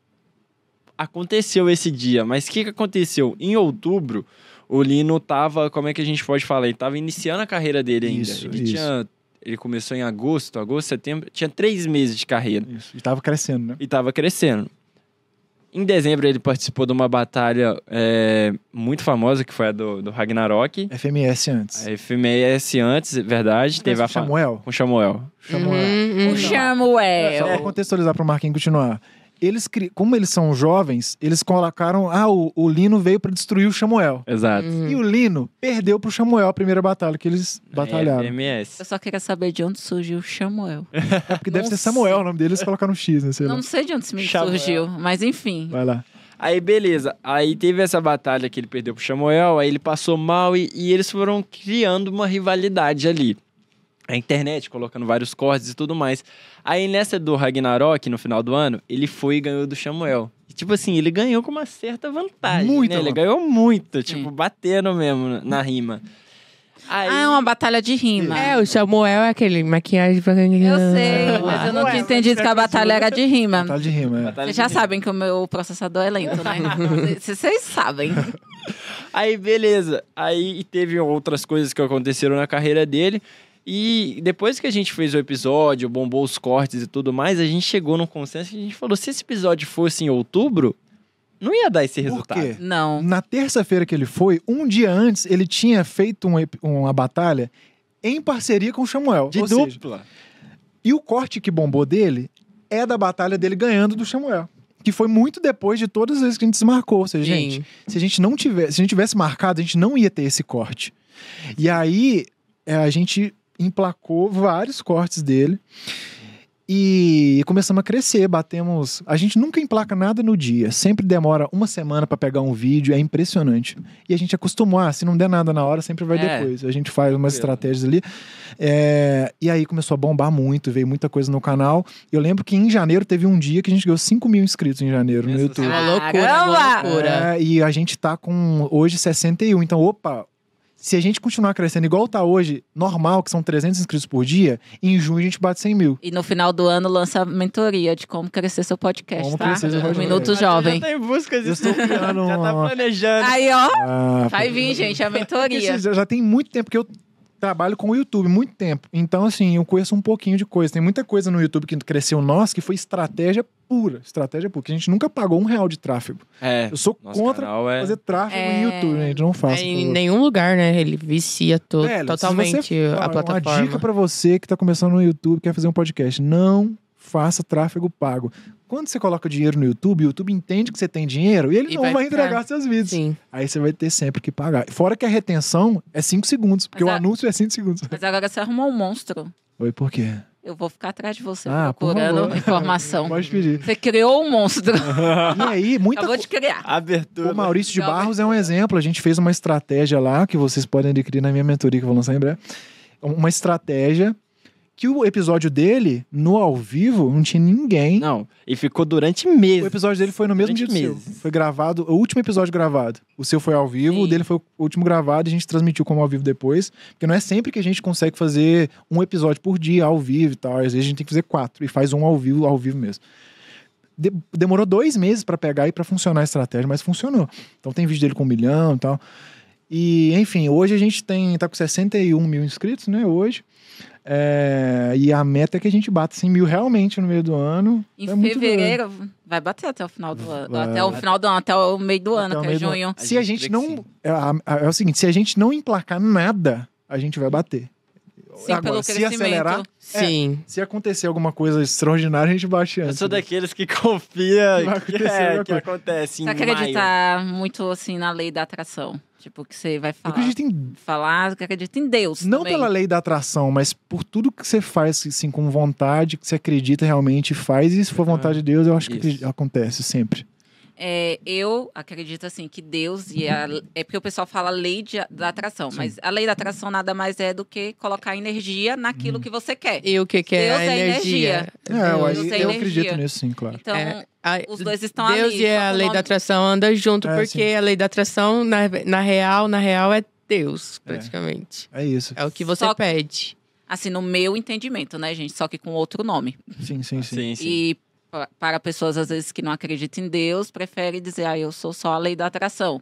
Speaker 4: Aconteceu esse dia, mas o que, que aconteceu? Em outubro, o Lino tava, como é que a gente pode falar? Ele tava iniciando a carreira dele ainda. Isso, ele isso. tinha. Ele começou em agosto, agosto, setembro, tinha três meses de carreira. Isso. E tava crescendo, né? E tava crescendo. Em dezembro ele participou de uma batalha é, muito famosa, que foi a do, do Ragnarok. FMS antes. A é, FMS antes, verdade. Teve a Samuel. Com Samuel.
Speaker 1: Samuel. Uhum, uhum, Samuel. Samuel. Só pra
Speaker 2: contextualizar pro Marquinhos continuar eles como eles são jovens, eles colocaram, ah, o, o Lino veio para destruir o Samuel. Exato. Uhum. E o Lino perdeu pro Samuel a primeira batalha que eles é, batalharam. É, MS.
Speaker 1: Eu só queria saber de onde surgiu o Samuel. É
Speaker 2: porque deve ser Samuel o nome deles eles colocaram um X, né? Sei não, não
Speaker 1: sei de onde esse menino surgiu, mas enfim. Vai lá.
Speaker 4: Aí, beleza. Aí teve essa batalha que ele perdeu pro Samuel, aí ele passou mal e, e eles foram criando uma rivalidade ali a internet, colocando vários cortes e tudo mais. Aí nessa do Ragnarok, no final do ano, ele foi e ganhou do Samuel. E, tipo assim, ele ganhou com uma certa vantagem. Muito, né? Ele ganhou muito, tipo, é. batendo mesmo na rima.
Speaker 3: Aí... Ah, é uma batalha de rima. É, o Samuel é aquele maquiagem pra Eu sei, ah, mas eu não entendi que a batalha era de
Speaker 1: rima. Batalha de rima, é. Vocês já sabem que o meu processador é lento, né? Vocês sabem.
Speaker 4: Aí, beleza. Aí teve outras coisas que aconteceram na carreira dele. E depois que a gente fez o episódio, bombou os cortes e tudo mais, a gente chegou num consenso que a gente falou: se esse episódio fosse em outubro, não ia dar esse resultado. Por quê?
Speaker 2: Não. Na terça-feira que ele foi, um dia antes, ele tinha feito um, uma batalha em parceria com o Samuel. De dupla. Seja, e o corte que bombou dele é da batalha dele ganhando do Samuel. Que foi muito depois de todas as vezes que a gente desmarcou. Ou seja, Sim. gente, se a gente não tivesse, se a gente tivesse marcado, a gente não ia ter esse corte. E aí, é, a gente emplacou vários cortes dele. E começamos a crescer, batemos. A gente nunca emplaca nada no dia, sempre demora uma semana para pegar um vídeo, é impressionante. E a gente acostumou, ah, se não der nada na hora, sempre vai é. depois. A gente faz umas estratégias ali. É... E aí começou a bombar muito, veio muita coisa no canal. Eu lembro que em janeiro teve um dia que a gente ganhou 5 mil inscritos em janeiro Isso no YouTube. É uma loucura, é uma é, loucura. É, e a gente tá com hoje 61, então, opa, se a gente continuar crescendo igual tá hoje, normal, que são 300 inscritos por dia, em junho a gente bate 100 mil.
Speaker 1: E no final do ano lança a mentoria de como crescer seu podcast, como tá? Crescer seu podcast. Minuto Jovem. Já tá em busca disso. estou criando... já tá planejando. Aí, ó. Ah, vai vir, gente, a mentoria. Isso já tem muito
Speaker 2: tempo que eu trabalho com o YouTube muito tempo. Então, assim, eu conheço um pouquinho de coisa. Tem muita coisa no YouTube que cresceu nós que foi estratégia pura. Estratégia pura. Que a gente nunca pagou um real de tráfego. É. Eu sou contra é... fazer tráfego é... no YouTube, A gente não faz. É em por... nenhum
Speaker 3: lugar, né? Ele vicia
Speaker 2: to é, totalmente você... a plataforma. Uma dica para você que tá começando no YouTube, quer fazer um podcast. Não faça tráfego pago. Quando você coloca dinheiro no YouTube, o YouTube entende que você tem dinheiro e ele e não vai, vai entregar seus vídeos. Sim. Aí você vai ter sempre que pagar. Fora que a retenção é 5 segundos,
Speaker 1: porque mas o a... anúncio é 5 segundos. Mas agora você arrumou um monstro. Oi, por quê? Eu vou ficar atrás de você ah, procurando informação. Pode pedir. Você criou um monstro. e aí, muita Acabou de criar. Abertura. O Maurício de Barros
Speaker 2: é um exemplo. A gente fez uma estratégia lá, que vocês podem adquirir na minha mentoria, que eu vou lançar em breve. Uma estratégia que o episódio dele, no ao vivo, não tinha ninguém.
Speaker 4: Não, e ficou durante meses. O episódio dele foi no mesmo durante dia do meses. seu. Foi
Speaker 2: gravado, o último episódio gravado. O seu foi ao vivo, Sim. o dele foi o último gravado, a gente transmitiu como ao vivo depois. Porque não é sempre que a gente consegue fazer um episódio por dia ao vivo e tal. Às vezes a gente tem que fazer quatro e faz um ao vivo, ao vivo mesmo. De demorou dois meses para pegar e para funcionar a estratégia, mas funcionou. Então tem vídeo dele com um milhão e tal. E, enfim, hoje a gente tem, tá com 61 mil inscritos, né? Hoje. É, e a meta é que a gente bata 100 mil realmente no meio do ano.
Speaker 1: Em é fevereiro vai bater até o final do ano. Até o final do ano, até o meio do ano, até que é junho. Do... Se a gente, a gente não.
Speaker 2: É, é, o seguinte, se a gente não emplacar nada, a gente vai bater. Sim, Agora, pelo se acelerar, é, sim. se acontecer alguma coisa extraordinária, a gente bate antes. Eu sou né?
Speaker 4: daqueles que confia que, é, que, acontece.
Speaker 2: Em acreditar
Speaker 1: maio. muito assim na lei da atração. Tipo, que você vai falar. Eu acredito em... Falar, que acredita em Deus. Não também. pela
Speaker 2: lei da atração, mas por tudo que você faz, assim, com vontade, que você acredita realmente faz, e se for vontade de Deus, eu acho Isso. que acontece sempre.
Speaker 1: É, eu acredito assim que Deus e a, é porque o pessoal fala lei de, da atração, Sim. mas a lei da atração nada mais é do que colocar energia naquilo hum. que você quer. E o que quer é, a é energia? É,
Speaker 3: eu, é eu, eu acredito nisso, sim, claro. Então, é,
Speaker 1: a, os dois estão Deus ali. Deus e a lei da
Speaker 3: atração andam junto, é, porque sim. a lei da atração na, na real, na real é Deus, é. praticamente. É, isso. É o que você Só... pede
Speaker 1: assim, no meu entendimento, né, gente? Só que com outro nome. Sim, sim, sim. sim, sim. E para pessoas às vezes que não acreditam em Deus, prefere dizer, ah, eu sou só a lei da atração.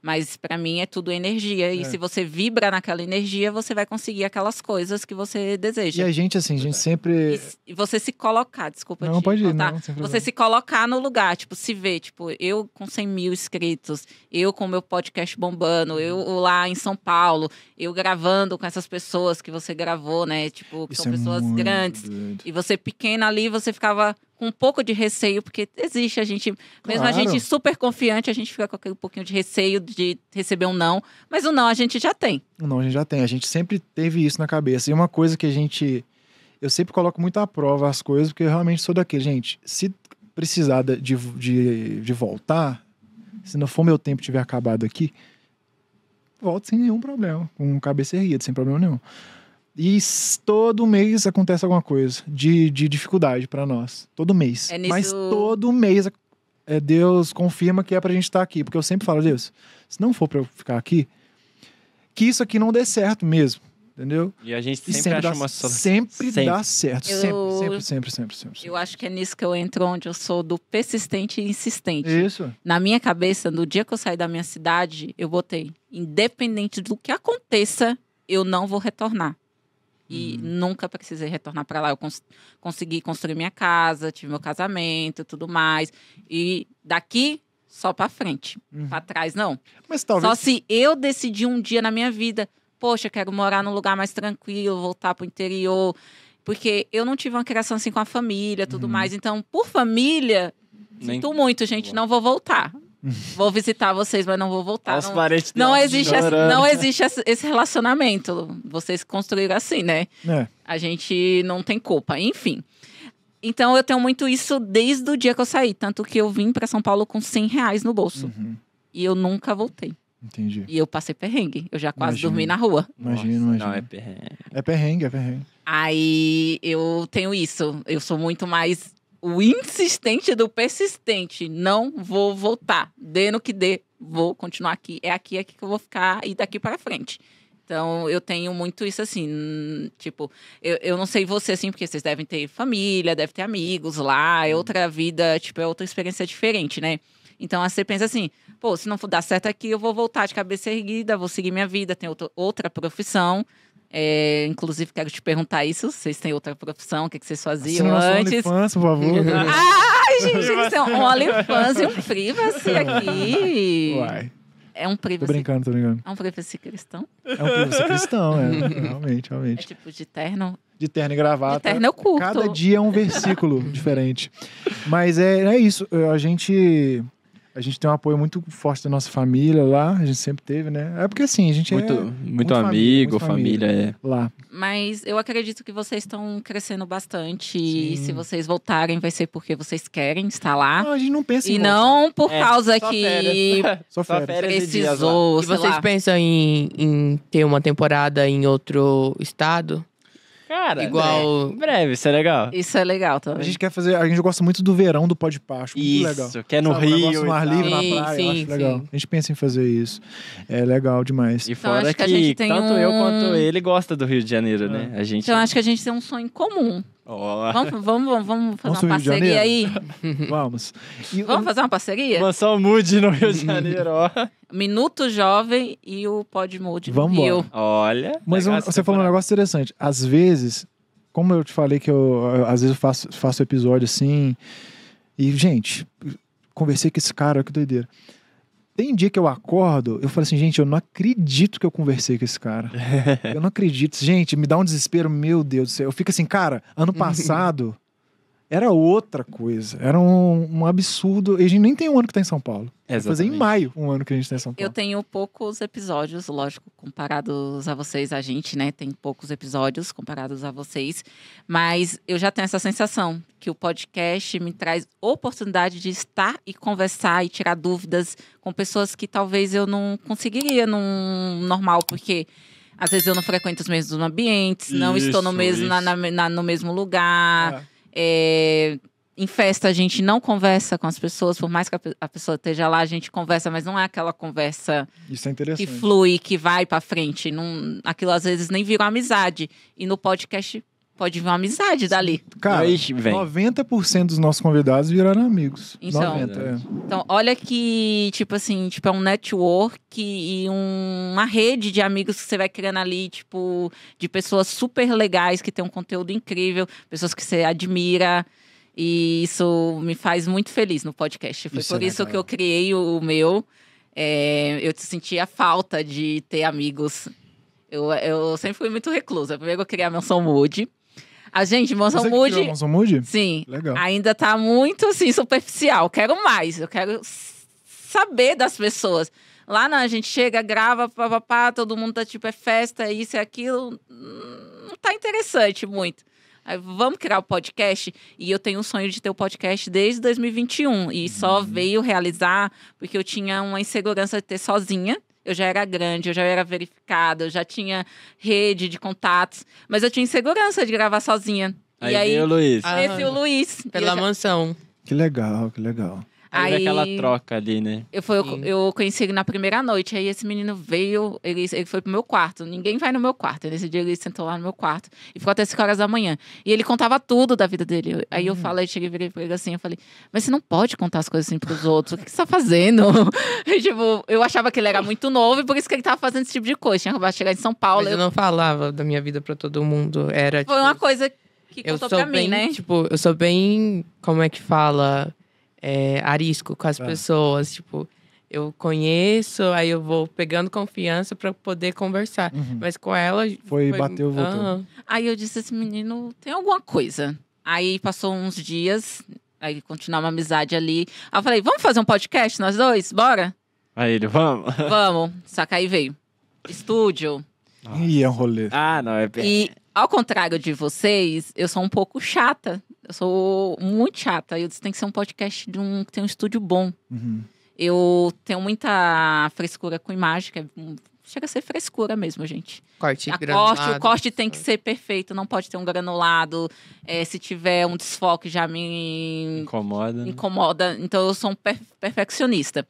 Speaker 1: Mas para mim é tudo energia. E é. se você vibra naquela energia, você vai conseguir aquelas coisas que você deseja. E a
Speaker 2: gente, assim, a gente é. sempre.
Speaker 1: E você se colocar, desculpa. Não, pode ir, não, Você se colocar no lugar, tipo, se ver, tipo, eu com 100 mil inscritos, eu com meu podcast bombando, eu uhum. lá em São Paulo, eu gravando com essas pessoas que você gravou, né? Tipo, que são é pessoas grandes. E você pequena ali, você ficava com um pouco de receio, porque existe a gente, mesmo claro. a gente super confiante, a gente fica com aquele pouquinho de receio de receber um não, mas o não a gente já tem.
Speaker 2: O não a gente já tem, a gente sempre teve isso na cabeça. E uma coisa que a gente eu sempre coloco muito à prova as coisas, porque eu realmente sou daquele, gente, se precisar de, de, de voltar, se não for meu tempo tiver acabado aqui, volto sem nenhum problema, com cabeça erguida, sem problema nenhum. E todo mês acontece alguma coisa de, de dificuldade para nós. Todo mês. É nisso... Mas todo mês é, Deus confirma que é pra gente estar tá aqui. Porque eu sempre falo, Deus, se não for pra eu ficar aqui, que isso aqui não dê certo mesmo. Entendeu?
Speaker 4: E a gente sempre, sempre acha dá, uma solução. Sempre,
Speaker 2: sempre, dá certo. Eu... Sempre, sempre, sempre, sempre, sempre,
Speaker 1: Eu acho que é nisso que eu entro, onde eu sou do persistente e insistente. Isso. Na minha cabeça, no dia que eu saí da minha cidade, eu botei: independente do que aconteça, eu não vou retornar e uhum. nunca precisei retornar para lá. Eu cons consegui construir minha casa, tive meu casamento, tudo mais. E daqui só para frente, uhum. para trás não. Mas talvez Só se eu decidir um dia na minha vida, poxa, quero morar num lugar mais tranquilo, voltar para o interior, porque eu não tive uma criação assim com a família, tudo uhum. mais. Então, por família, Nem... sinto muito, gente, não vou voltar. Vou visitar vocês, mas não vou voltar. As não, não, existe esse, não existe esse relacionamento. Vocês construíram assim, né? É. A gente não tem culpa. Enfim. Então eu tenho muito isso desde o dia que eu saí. Tanto que eu vim para São Paulo com 100 reais no bolso. Uhum. E eu nunca voltei. Entendi. E eu passei perrengue. Eu já quase imagina, dormi na rua.
Speaker 2: Imagino, imagino. Não, é perrengue. É perrengue, é perrengue.
Speaker 1: Aí eu tenho isso. Eu sou muito mais o insistente do persistente. Não vou voltar. Dê no que dê, vou continuar aqui. É aqui, é aqui que eu vou ficar e daqui para frente. Então, eu tenho muito isso assim, hum, tipo, eu, eu não sei você assim, porque vocês devem ter família, devem ter amigos lá, é outra vida, tipo, é outra experiência diferente, né? Então, você pensa assim, pô, se não for dar certo aqui, eu vou voltar de cabeça erguida, vou seguir minha vida, tenho outra, outra profissão. É, inclusive, quero te perguntar isso. Vocês têm outra profissão? O que, que vocês faziam Assina antes?
Speaker 2: OnlyFans, por favor. Ai, gente, isso é um OnlyFans e um privacy
Speaker 1: aqui. Uai. É um privacy. Tô brincando, tô brincando. É um privacy cristão? É um privacy cristão, é.
Speaker 2: realmente, realmente. É tipo de terno? De terno e gravata. De terno eu curto. Cada dia é um versículo diferente. Mas é, é isso. A gente a gente tem um apoio muito forte da nossa família lá, a gente sempre teve, né? É porque assim, a gente muito, é. Muito, muito amigo, família, família,
Speaker 4: é. Lá.
Speaker 1: Mas eu acredito que vocês estão crescendo bastante. Sim. E se vocês voltarem, vai ser porque vocês querem estar lá. Não, a gente não pensa em E não por é, causa só que. Férias. só férias. Precisou. E vocês lá.
Speaker 3: pensam em, em ter uma temporada em outro estado?
Speaker 1: Cara, igual.
Speaker 3: Né? Breve, isso é legal.
Speaker 1: Isso é legal também. A gente quer fazer.
Speaker 2: A gente gosta muito do verão do pó de Muito isso, legal. que é no Sabe, Rio.
Speaker 3: Um no ar livre, sim, na praia.
Speaker 4: Sim, acho sim. legal.
Speaker 2: A gente pensa em fazer isso. É legal demais. E
Speaker 4: então, fora que, que tanto um... eu quanto ele gosta do Rio de Janeiro, é. né? A então, gente... Então acho
Speaker 1: que a gente tem um sonho comum
Speaker 4: Vamos,
Speaker 1: vamos, vamos fazer vamos uma parceria aí?
Speaker 4: vamos.
Speaker 1: E vamos fazer uma parceria? Lançar o Mood no Rio
Speaker 4: de Janeiro, ó.
Speaker 1: Minuto Jovem e o Podmood no Rio. Olha. Mas um, você
Speaker 2: falou um negócio interessante. Às vezes, como eu te falei que eu, eu às vezes eu faço, faço episódio assim. E, gente, conversei com esse cara, que doideira. Tem dia que eu acordo, eu falo assim, gente, eu não acredito que eu conversei com esse cara. eu não acredito. Gente, me dá um desespero, meu Deus do céu. Eu fico assim, cara, ano passado era outra coisa. Era um, um absurdo. A gente nem tem um ano que está em São Paulo. Exatamente. fazer em maio um ano que a gente está em São Paulo. Eu
Speaker 1: tenho poucos episódios, lógico, comparados a vocês, a gente, né? Tem poucos episódios comparados a vocês. Mas eu já tenho essa sensação que o podcast me traz oportunidade de estar e conversar e tirar dúvidas com pessoas que talvez eu não conseguiria num normal, porque. Às vezes eu não frequento os mesmos ambientes, isso, não estou no mesmo, na, na, na, no mesmo lugar. É é, em festa a gente não conversa com as pessoas, por mais que a, pessoa esteja lá, a gente conversa, mas não é aquela conversa é que flui, que vai para frente. Não, aquilo às vezes nem vira amizade. E no podcast Pode vir uma amizade dali. Cara, Ixi, vem.
Speaker 2: 90% dos nossos convidados viraram amigos. Então, 90, é.
Speaker 1: então, olha que, tipo assim, tipo, é um network e um, uma rede de amigos que você vai criando ali, tipo, de pessoas super legais, que tem um conteúdo incrível, pessoas que você admira. E isso me faz muito feliz no podcast. Foi isso por é isso que eu criei o meu. É, eu sentia falta de ter amigos eu, eu sempre fui muito reclusa. Primeiro eu criei a Mansão Mood. A gente, Mansão Você Moody. Mansão Moody? Sim. Legal. Ainda tá muito assim, superficial. quero mais, eu quero saber das pessoas. Lá não, a gente chega, grava, papapá, todo mundo tá tipo, é festa, é isso, é aquilo. Não tá interessante muito. Aí, vamos criar o um podcast? E eu tenho um sonho de ter o um podcast desde 2021. E uhum. só veio realizar porque eu tinha uma insegurança de ter sozinha eu já era grande, eu já era verificada, eu já tinha rede de contatos, mas eu tinha insegurança de gravar sozinha. Aí e aí, o Luiz. Conheci ah, o Luiz. Pela já... mansão.
Speaker 4: Que legal, que legal. Aí, aquela troca ali, né? Eu, foi, eu, eu,
Speaker 1: conheci ele na primeira noite. Aí esse menino veio, ele, ele foi pro meu quarto. Ninguém vai no meu quarto. E nesse dia ele sentou lá no meu quarto e ficou até 5 horas da manhã. E ele contava tudo da vida dele. Aí eu uhum. falei, cheguei virei pra ele assim, eu falei, mas você não pode contar as coisas assim pros outros. O que, você tá fazendo? e, tipo, eu achava que ele era muito novo e por isso que ele tava fazendo esse tipo de coisa. Tinha acabado de chegar em São Paulo. Mas eu, eu não
Speaker 3: falava da minha vida pra todo mundo. Era. Foi tipo... uma
Speaker 1: coisa que eu contou eu sou pra bem, mim, né?
Speaker 3: Tipo, eu sou bem. Como é que fala? é, arisco com as tá. pessoas. Tipo, eu conheço, aí eu vou pegando confiança para poder conversar. Uhum. Mas com ela. Foi, foi... bateu, voltou. Uhum.
Speaker 1: Aí eu disse: esse menino tem alguma
Speaker 3: coisa. Aí passou
Speaker 1: uns dias, aí continuar uma amizade ali. Aí eu falei: vamos fazer um podcast nós dois? Bora?
Speaker 4: Aí ele: vamos.
Speaker 1: Vamos. Só que aí veio. Estúdio.
Speaker 4: Ih, é um rolê. Ah, não, é bem. E
Speaker 1: ao contrário de vocês, eu sou um pouco chata. Eu sou muito chata. Eu disse, tem que ser um podcast de um que tem um estúdio bom. Uhum. Eu tenho muita frescura com imagem, que é, chega a ser frescura mesmo, gente. Corte a Corte, o corte tem que ser perfeito, não pode ter um granulado. É, se tiver um desfoque, já me incomoda. Né? incomoda. Né? Então eu sou um per perfeccionista.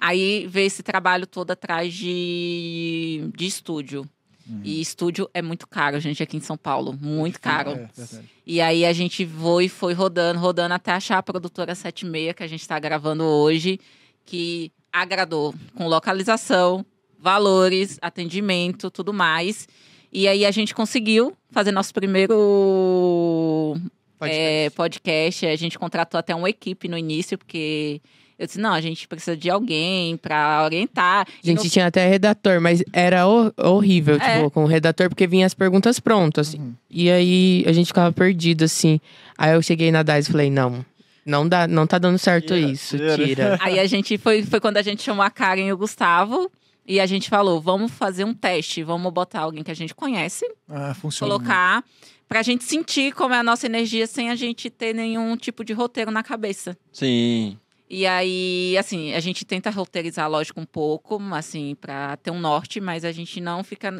Speaker 1: Aí ver esse trabalho todo atrás de, de estúdio. Uhum. E estúdio é muito caro, gente, aqui em São Paulo. Muito caro. É, é e aí a gente foi e foi rodando, rodando até achar a produtora 76, que a gente está gravando hoje, que agradou com localização, valores, atendimento, tudo mais. E aí a gente conseguiu fazer nosso primeiro podcast. É, podcast. A gente contratou até uma equipe no início, porque eu disse, não, a gente precisa de alguém para orientar.
Speaker 3: A gente tinha até redator, mas era horrível, é. tipo, com o redator, porque vinha as perguntas prontas. Assim. Uhum. E aí a gente ficava perdido, assim. Aí eu cheguei na DAIS e falei, não, não, dá, não tá dando certo tira, isso, tira. tira. Aí
Speaker 1: a gente foi, foi quando a gente chamou a Karen e o Gustavo. E a gente falou, vamos fazer um teste, vamos botar alguém que a gente conhece. Ah, funciona. Colocar pra gente sentir como é a nossa energia sem a gente ter nenhum tipo de roteiro na cabeça.
Speaker 4: Sim.
Speaker 1: E aí, assim, a gente tenta roteirizar, lógico, um pouco, assim, para ter um norte, mas a gente não fica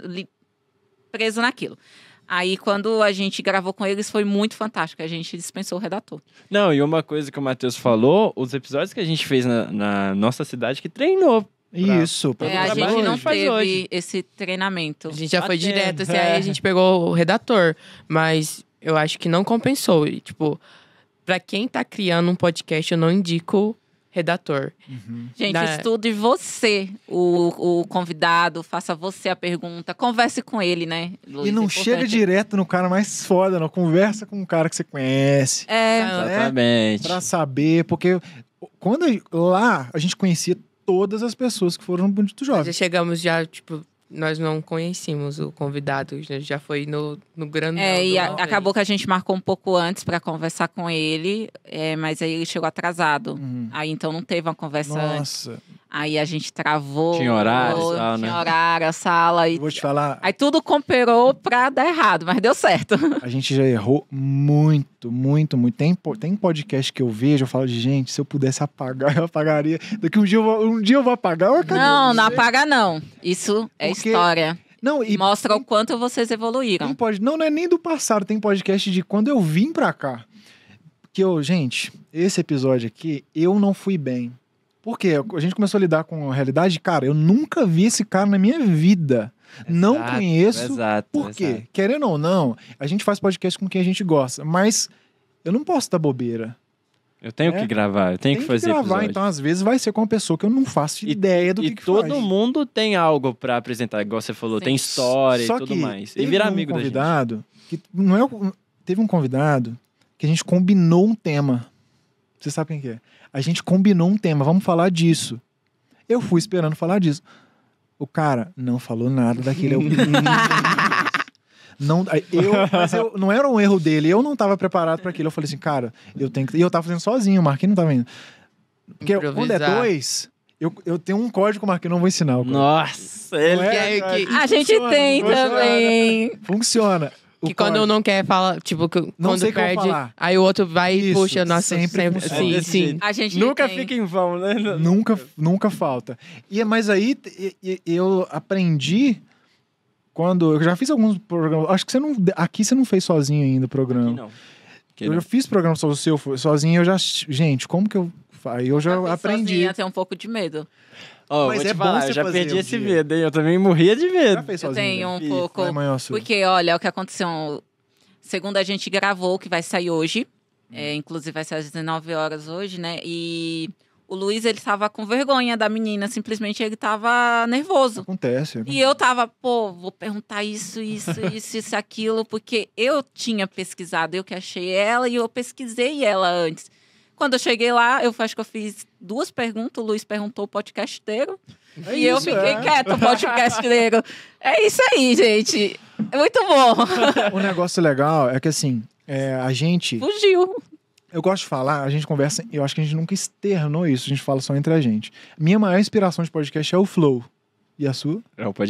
Speaker 1: preso naquilo. Aí, quando a gente gravou com eles, foi muito fantástico. A gente dispensou o redator.
Speaker 4: Não, e uma coisa que o Matheus falou, os episódios que a gente fez na, na nossa cidade que
Speaker 3: treinou Pra, Isso, pra é, a gente hoje. não teve
Speaker 1: esse treinamento. A gente já foi ah, direto, é. assim, é. aí a é. gente
Speaker 3: pegou o redator, mas eu acho que não compensou. E, tipo, pra quem tá criando um podcast, eu não indico redator. Uhum. Gente, da... estude
Speaker 1: você, o, o convidado, faça você a pergunta, converse com ele, né? Luiz? E não é chega
Speaker 2: direto no cara mais foda, não. Conversa com um cara que você conhece. É, né? exatamente. Né? Pra saber, porque quando lá a gente conhecia todas as pessoas que foram no Bonito
Speaker 3: Jovem. Já chegamos já, tipo, nós não conhecíamos o convidado, né? já foi no, no grande. É, e a, acabou
Speaker 1: que a gente marcou um pouco antes para conversar com ele, é, mas aí ele chegou atrasado. Uhum. Aí então não teve uma conversa Nossa. antes. Aí a gente travou. Tinha horário, tinha né? horário, a sala. E... Vou te falar. Aí tudo comperou pra dar errado, mas deu certo.
Speaker 2: A gente já errou muito, muito, muito. Tem, tem podcast que eu vejo, eu falo de gente, se eu pudesse apagar, eu apagaria. Daqui um dia eu vou, um dia eu vou apagar, eu Não, não apaga
Speaker 1: não. Isso é Porque... história. Não, e mostra tem, o quanto vocês evoluíram. Não
Speaker 2: pode, não, não é nem do passado, tem podcast de quando eu vim pra cá. Que eu, gente, esse episódio aqui, eu não fui bem. Porque a gente começou a lidar com a realidade, cara, eu nunca vi esse cara na minha vida. Exato, não conheço. Exato, por quê? Exato. Querendo ou não, a gente faz podcast com quem a gente gosta, mas eu não posso dar bobeira.
Speaker 4: Eu tenho é, que gravar, eu tenho que fazer. Que gravar, episódio. então
Speaker 2: às vezes vai ser com uma pessoa que eu não faço ideia
Speaker 4: do e que, que todo faz. mundo tem algo para apresentar, igual você falou, Sim. tem história Só e tudo mais. E virar um amigo convidado
Speaker 2: Que não é, teve um convidado que a gente combinou um tema. Você sabe quem que é? A gente combinou um tema, vamos falar disso. Eu fui esperando falar disso. O cara não falou nada daquele. não, eu, mas eu, não era um erro dele, eu não estava preparado para aquilo. Eu falei assim, cara, eu tenho que. E eu estava fazendo sozinho, o Marquinhos não estava vendo. Porque Improvisar. quando é dois, eu, eu
Speaker 3: tenho um código, Mark, eu não vou ensinar. Nossa, ele é, é que... A gente tem funciona, também. Funciona que corte. quando não quer fala, tipo, quando não sei perde, aí o outro vai e puxa, nossa, sempre, sempre sim, sim. A gente nunca tem. fica
Speaker 2: em vão, né? Nunca, nunca falta. E é, mas aí eu aprendi quando eu já fiz alguns programas, acho que você não aqui você não fez sozinho ainda o programa. Aqui não. Aqui eu não. fiz programa só o seu sozinho, eu já gente, como que eu aí eu já, aprendi. Sozinha,
Speaker 1: tem um pouco de medo. Oh, Mas é falar, bom eu já perdi um esse dia.
Speaker 4: medo, hein? Eu também morria de medo.
Speaker 2: eu sozinho, tenho
Speaker 1: né? um pouco. Porque, olha, é o que aconteceu. Segundo a gente gravou, que vai sair hoje. É, inclusive vai ser às 19 horas hoje, né? E o Luiz, ele tava com vergonha da menina, simplesmente ele tava nervoso.
Speaker 4: Acontece. acontece.
Speaker 1: E eu tava, pô, vou perguntar isso, isso, isso, isso, aquilo, porque eu tinha pesquisado, eu que achei ela e eu pesquisei ela antes. Quando eu cheguei lá, eu acho que eu fiz duas perguntas, o Luiz perguntou o podcasteiro. É e isso, eu fiquei é. quieta, podcasteiro. é isso aí, gente. É muito bom.
Speaker 2: O negócio legal é que assim, é, a gente.
Speaker 1: Fugiu.
Speaker 2: Eu gosto de falar, a gente conversa, eu acho que a gente nunca externou isso, a gente fala só entre a gente. Minha maior inspiração de podcast é o Flow. E a sua? É o par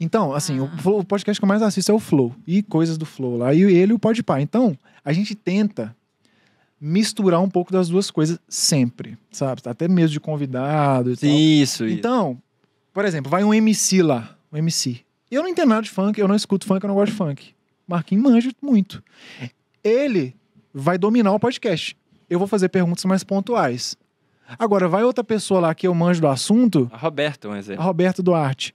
Speaker 2: Então, assim, ah. o podcast que eu mais assisto é o Flow. E coisas do Flow lá. E ele o par Então, a gente tenta misturar um pouco das duas coisas sempre, sabe? Até mesmo de convidado e tal. Isso, Então, isso. por exemplo, vai um MC lá, um MC. Eu não entendo nada de funk, eu não escuto funk, eu não gosto de funk. Marquinhos manja muito. Ele vai dominar o podcast. Eu vou fazer perguntas mais pontuais. Agora, vai outra pessoa lá que eu manjo do assunto.
Speaker 4: A Roberto, um exemplo. A
Speaker 2: Roberto Duarte.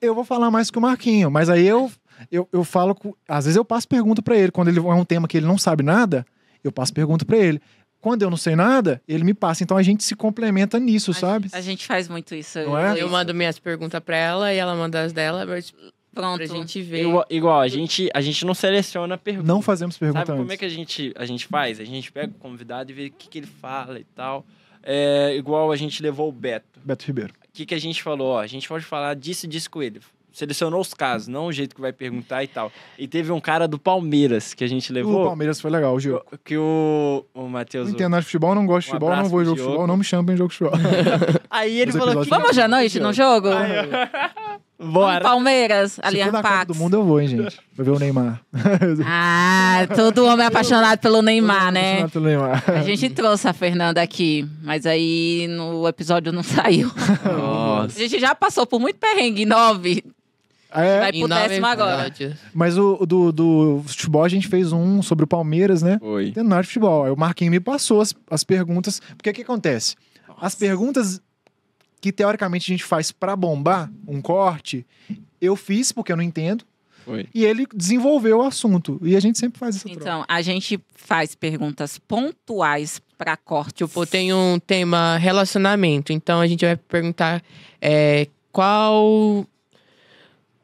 Speaker 2: Eu vou falar mais que o Marquinho, mas aí eu, eu, eu falo. às vezes eu passo pergunta para ele, quando ele é um tema que ele não sabe nada eu passo pergunta para ele. Quando eu não sei nada, ele me passa. Então a gente se complementa nisso, a sabe? Gente,
Speaker 3: a gente faz muito isso. Não é? Eu mando minhas perguntas para ela e ela manda as dela. Mas... Pronto.
Speaker 4: Pra gente vê. Igual, a, gente, a gente não seleciona perguntas. Não fazemos perguntas. Sabe como é que a gente, a gente faz? A gente pega o convidado e vê o que, que ele fala e tal. É, igual a gente levou o Beto. Beto Ribeiro. O que, que a gente falou? Ó, a gente pode falar disso e disso com ele selecionou os casos, não o jeito que vai perguntar e tal. E teve um cara do Palmeiras que a gente levou. O Palmeiras foi legal, Gil. Que, que o, o Matheus. Não entendo de futebol,
Speaker 2: não gosto de um futebol, não vou em jogo de futebol, não me chama em jogo de futebol. Aí ele falou que... Ah, é. Vamos já noite no jogo?
Speaker 4: Bora. Palmeiras, Allianz
Speaker 1: Pax. Do mundo eu vou, hein, gente. Vou ver o Neymar. ah, todo homem apaixonado pelo Neymar, né? Apaixonado pelo Neymar. A gente trouxe a Fernanda aqui, mas aí no episódio não saiu.
Speaker 4: Nossa.
Speaker 1: A gente já passou por muito perrengue, nove, é. Vai pro décimo agora.
Speaker 2: Mas o, do, do futebol a gente fez um sobre o Palmeiras, né? Foi. Tem nada de futebol. Aí o Marquinhos me passou as, as perguntas. Porque o que acontece? As perguntas que teoricamente a gente faz para bombar um corte, eu fiz porque eu não entendo.
Speaker 1: Oi. E ele desenvolveu
Speaker 2: o assunto. E a gente sempre faz essa troca.
Speaker 1: Então, a gente faz
Speaker 3: perguntas pontuais para corte. Tipo, tem um tema relacionamento. Então, a gente vai perguntar é, qual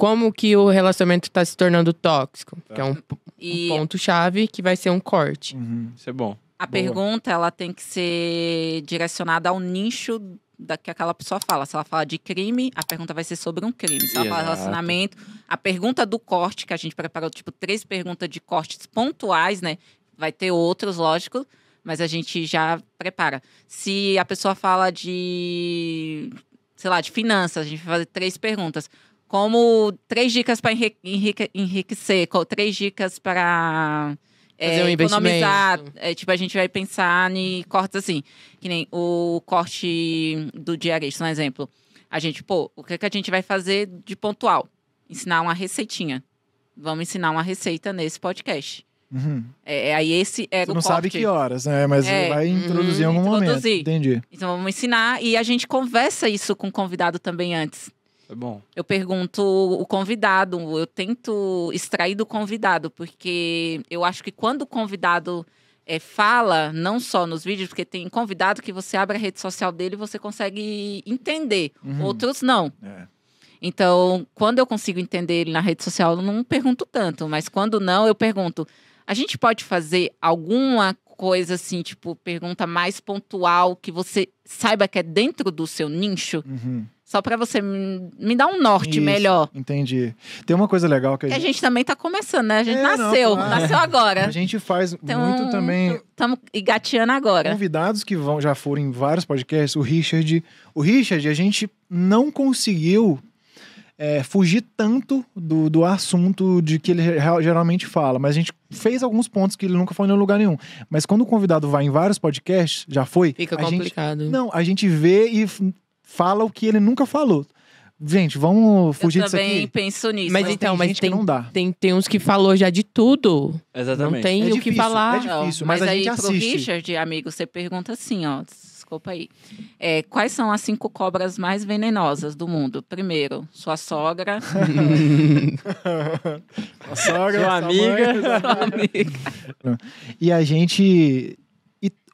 Speaker 3: como que o relacionamento está se tornando tóxico, tá. que é um, e... um ponto-chave que vai ser um corte. Uhum.
Speaker 4: Isso é bom.
Speaker 1: A Boa. pergunta, ela tem que ser direcionada ao nicho da que aquela pessoa fala. Se ela fala de crime, a pergunta vai ser sobre um crime. Se ela Exato. fala relacionamento, a pergunta do corte, que a gente preparou, tipo, três perguntas de cortes pontuais, né? Vai ter outros, lógico, mas a gente já prepara. Se a pessoa fala de, sei lá, de finanças, a gente vai fazer três perguntas como três dicas para enrique, enriquecer, três dicas para é, um economizar. É, tipo, a gente vai pensar em cortes assim, que nem o corte do diarista, um exemplo. A gente, pô, o que, que a gente vai fazer de pontual? Ensinar uma receitinha. Vamos ensinar uma receita nesse podcast. Uhum. É, é aí esse era Você o não sabe que horas, né? Mas é, vai introduzir uhum, em algum introduzir. momento. Entendi. Então vamos ensinar e a gente conversa isso com o convidado também antes. É bom. Eu pergunto o convidado, eu tento extrair do convidado, porque eu acho que quando o convidado é, fala, não só nos vídeos, porque tem convidado que você abre a rede social dele e você consegue entender, uhum. outros não. É. Então, quando eu consigo entender ele na rede social, eu não pergunto tanto, mas quando não, eu pergunto. A gente pode fazer alguma coisa assim, tipo, pergunta mais pontual que você saiba que é dentro do seu nicho? Uhum. Só para você me dar um norte Isso, melhor. Entendi. Tem uma coisa legal que a, gente... a gente também está começando, né? A gente é, nasceu, não, nasceu agora. A gente faz então, muito também. Estamos gateando agora.
Speaker 2: Convidados que vão, já foram em vários podcasts, o Richard. O Richard, a gente não conseguiu é, fugir tanto do, do assunto de que ele geralmente fala, mas a gente fez alguns pontos que ele nunca foi em lugar nenhum. Mas quando o convidado vai em vários podcasts, já foi. Fica complicado. Gente, não, a gente vê e fala o que ele nunca falou. Gente, vamos fugir disso aqui. também
Speaker 3: penso nisso. Mas, Mas então, tem mas gente que tem, não dá. tem, tem uns que falou já de tudo. Exatamente. Não tem É o que falar. é difícil, mas a aí, para pro Richard,
Speaker 1: amigo, você pergunta assim, ó. Desculpa aí. É, quais são as cinco cobras mais venenosas do mundo? Primeiro, sua sogra. A sogra, Sua mãe, amiga. sua amiga.
Speaker 2: E a gente.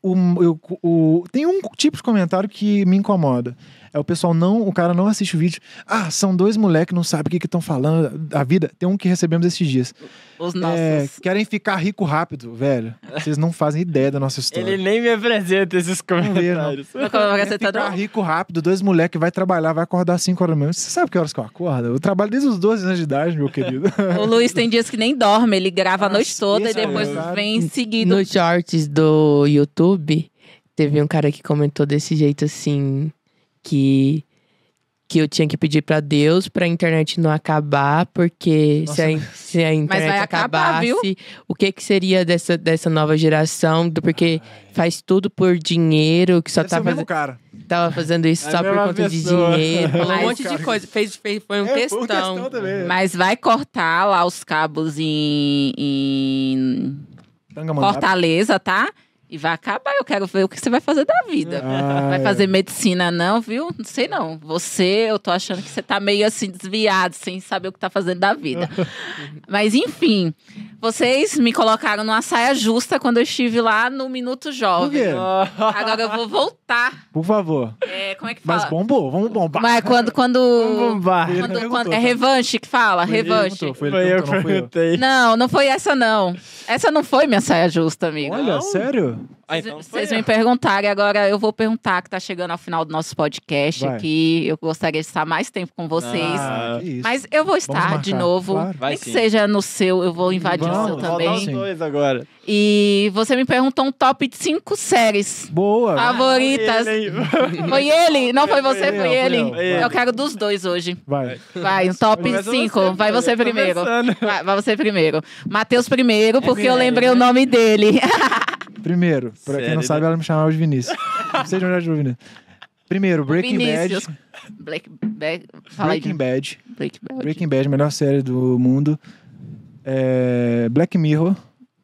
Speaker 2: o, eu- o- tem um tipo de comentário que me incomoda. É o pessoal não, o cara não assiste o vídeo. Ah, são dois moleques, não sabe o que estão falando. da vida, tem um que recebemos esses dias. Os é, nossos. É, querem ficar rico rápido, velho. Vocês não fazem ideia da nossa história.
Speaker 4: Ele nem me apresenta esses comentários. ficar rico rápido,
Speaker 2: dois moleques, vai trabalhar, vai acordar às 5 horas da manhã. Você sabe que horas que eu acordo? Eu trabalho desde os 12 anos de idade, meu querido.
Speaker 1: o Luiz tem dias que nem dorme, ele grava ah, a noite toda e é depois é vem seguido.
Speaker 3: Nos shorts do YouTube, teve um cara que comentou desse jeito assim que que eu tinha que pedir para Deus para a internet não acabar, porque se a, se a, internet acabasse, acabar, o que que seria dessa, dessa nova geração? Porque Ai. faz tudo por dinheiro, que só estava tá fazendo cara. Tava fazendo isso é só por conta pessoa. de dinheiro, falou um monte de coisa, fez, fez foi um é, é,
Speaker 1: Mas vai cortar lá os cabos em, em... Fortaleza, tá? E vai acabar, eu quero ver o que você vai fazer da vida. Ah, vai é. fazer medicina, não, viu? Não sei não. Você, eu tô achando que você tá meio assim desviado, sem saber o que tá fazendo da vida. Mas enfim, vocês me colocaram numa saia justa quando eu estive lá no Minuto Jovem. Por quê? Agora eu vou voltar.
Speaker 4: Por favor. É, como é que
Speaker 1: fala? Mas bombou, vamos bombar. Mas quando. quando, vamos bombar. Quando, quando, quando, é tá? revanche que fala? Foi revanche. Ele foi, ele foi eu que perguntei. Não, não foi essa, não. Essa não foi minha saia justa, amigo. Olha, não? sério?
Speaker 4: Ah, então Vocês
Speaker 1: me perguntarem agora, eu vou perguntar que tá chegando ao final do nosso podcast Vai. aqui. Eu gostaria de estar mais tempo com vocês. Ah, ah mas eu vou estar de novo. Claro. Vai, Nem que seja no seu, eu vou invadir Vamos, o seu também.
Speaker 4: dois agora.
Speaker 1: E você me perguntou um top de cinco séries. Boa. Ah, favoritas. Foi ele? Foi ele? Não foi você, foi, foi ele. ele. Foi eu, eu quero dos dois hoje. Vai. Vai, um top Começa cinco. Você, Vai você primeiro. Vai, você primeiro. Matheus primeiro, é porque é, eu lembrei é, o né? nome é. dele.
Speaker 2: Primeiro, pra Sério, quem não né? sabe, ela me chamava de Vinícius. não sei de onde ela chamou Vinícius. Primeiro, Breaking Bad.
Speaker 3: Black, Black, fala aí Breaking
Speaker 2: Bad. Breaking Bad. Breaking Bad, melhor série do mundo. É, Black Mirror,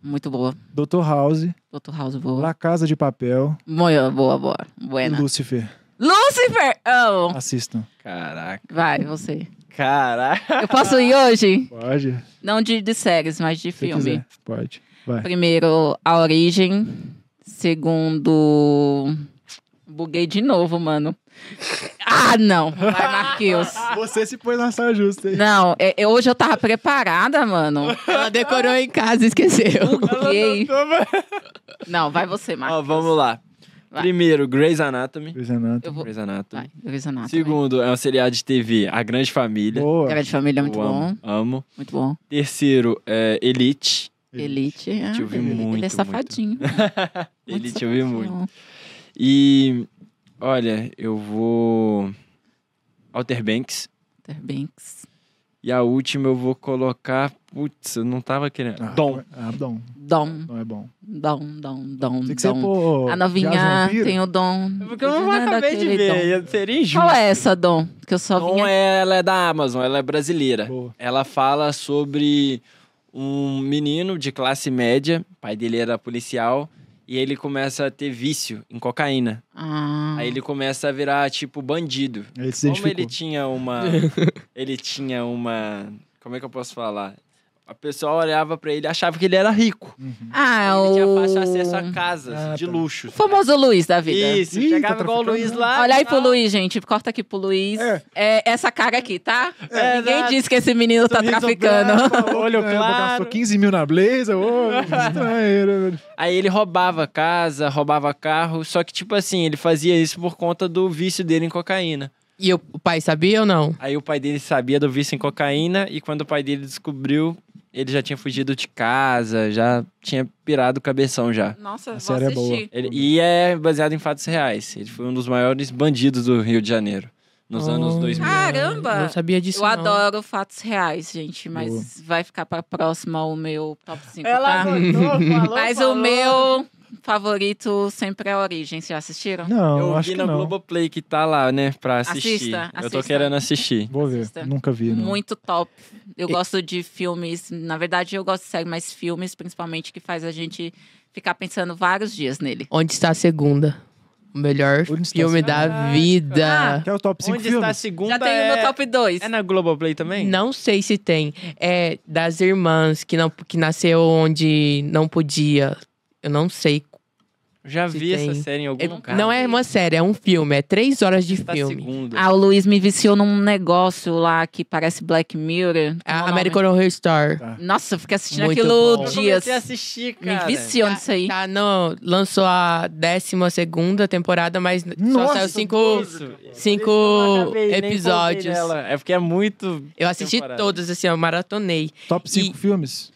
Speaker 2: Muito boa. Dr. House, Dr. House, boa. La Casa de Papel Boa, boa, boa. e Buena. Lucifer.
Speaker 1: Lucifer! Amo. Assistam. Caraca. Vai, você. Caraca! Eu posso ir hoje? Pode. Não de, de séries, mas de Se filme. Quiser. Pode. Vai. Primeiro, A Origem. Segundo. Buguei de novo, mano. Ah, não. Vai, Marquinhos. Você se pôs na saia justa. Hein? Não, é, é, hoje eu tava preparada, mano. Ela decorou em casa e esqueceu. Buguei.
Speaker 4: Não, vai você, Marquinhos. Ó, vamos lá. Vai. Primeiro, Grey's Anatomy. Grey's Anatomy. Vou... Grey's Anatomy. Vai, Grey's Anatomy. Segundo, é uma seriada de TV, A Grande Família. Boa. A Grande Família é muito Eu bom. Amo, Muito bom. Terceiro, é Elite. Elite, é. Elite eu vi ah, ele, muito. Ele é safadinho. Muito. Né? Elite safadinho. eu vi muito. E, olha, eu vou... Outer Banks. Outer Banks. E a última eu vou colocar Putz, eu não tava querendo. Ah, dom.
Speaker 1: É- ah, dom. Dom. Não é bom. Dom, dom, dom. Tem que dom. Ser, pô, a novinha tem o dom. É porque eu não acabei de ver. Dom. Seria injusto. Qual é essa, Dom? Que eu só dom vinha...
Speaker 4: é, ela é da Amazon, ela é brasileira. Boa. Ela fala sobre um menino de classe média, pai dele era policial, e ele começa a ter vício em cocaína.
Speaker 1: Ah. Aí
Speaker 4: ele começa a virar, tipo, bandido. Ele Como ele tinha uma... ele tinha uma... Como é que eu posso falar? a pessoa olhava para ele achava que ele era rico.
Speaker 1: Uhum. Ah, ele é tinha fácil acesso
Speaker 4: a casas ah, de tá. luxo. O famoso
Speaker 1: Luiz da vida. Isso, Ih, chegava tá igual o Luiz lá. Olha aí pro Luiz, gente. Corta aqui pro Luiz. É. é essa cara aqui, tá? É, Ninguém exato. disse que esse menino tá Sorriso tá traficando.
Speaker 2: Branco, olho né? claro. gastou 15 mil na Blazer. Oh,
Speaker 4: aí ele roubava casa, roubava carro. Só que, tipo assim, ele fazia isso por conta do vício dele em cocaína.
Speaker 3: E o pai sabia ou não?
Speaker 4: Aí o pai dele sabia do vício em cocaína e quando o pai dele descobriu, ele já tinha fugido de casa, já tinha pirado o cabeção já. Nossa, a série assistir. é boa. Ele, e é baseado em fatos reais. Ele foi um dos maiores bandidos do Rio de Janeiro nos oh. anos 2000. Caramba! Não sabia disso. Eu não. adoro
Speaker 1: fatos reais, gente, mas boa. vai ficar para próxima o meu top 5. Ela tá? Gostou, falou, mas falou. o meu favorito sempre é a Origem. já assistiram? Não, eu acho vi que na não.
Speaker 4: Globoplay que tá lá, né, pra assistir. Assista, assista. Eu tô querendo assistir. Vou ver, Assista. nunca vi. Não. Muito
Speaker 1: top. Eu E- gosto de filmes, na verdade eu gosto de série, mas filmes principalmente que faz a gente ficar pensando
Speaker 3: vários dias nele. Onde está a segunda? O melhor Onde está filme segunda? da Caraca. que é o top 5 Onde está a segunda? Já tenho é... meu top 2. É na Globoplay também? Não sei se tem. É das irmãs que, não, que nasceu onde não podia. Eu não sei.
Speaker 4: Já se vi tem... essa série em algum é, lugar. Não
Speaker 3: é uma série, é um filme. É três horas de tá filme.
Speaker 4: Segunda.
Speaker 1: Ah, o Luiz me viciou num negócio lá que parece Black Mirror. Ah, né? American Horror
Speaker 3: Story. Tá. Nossa, eu fiquei assistindo Muito aquilo bom. dias. Eu assistir, cara. Me viciou tá, nisso aí. Tá, não, lançou a décima segunda temporada, mas Nossa, só saiu cinco, cinco episódios. É porque é muito. Eu assisti temporada. todas, assim, eu maratonei. Top 5 filmes?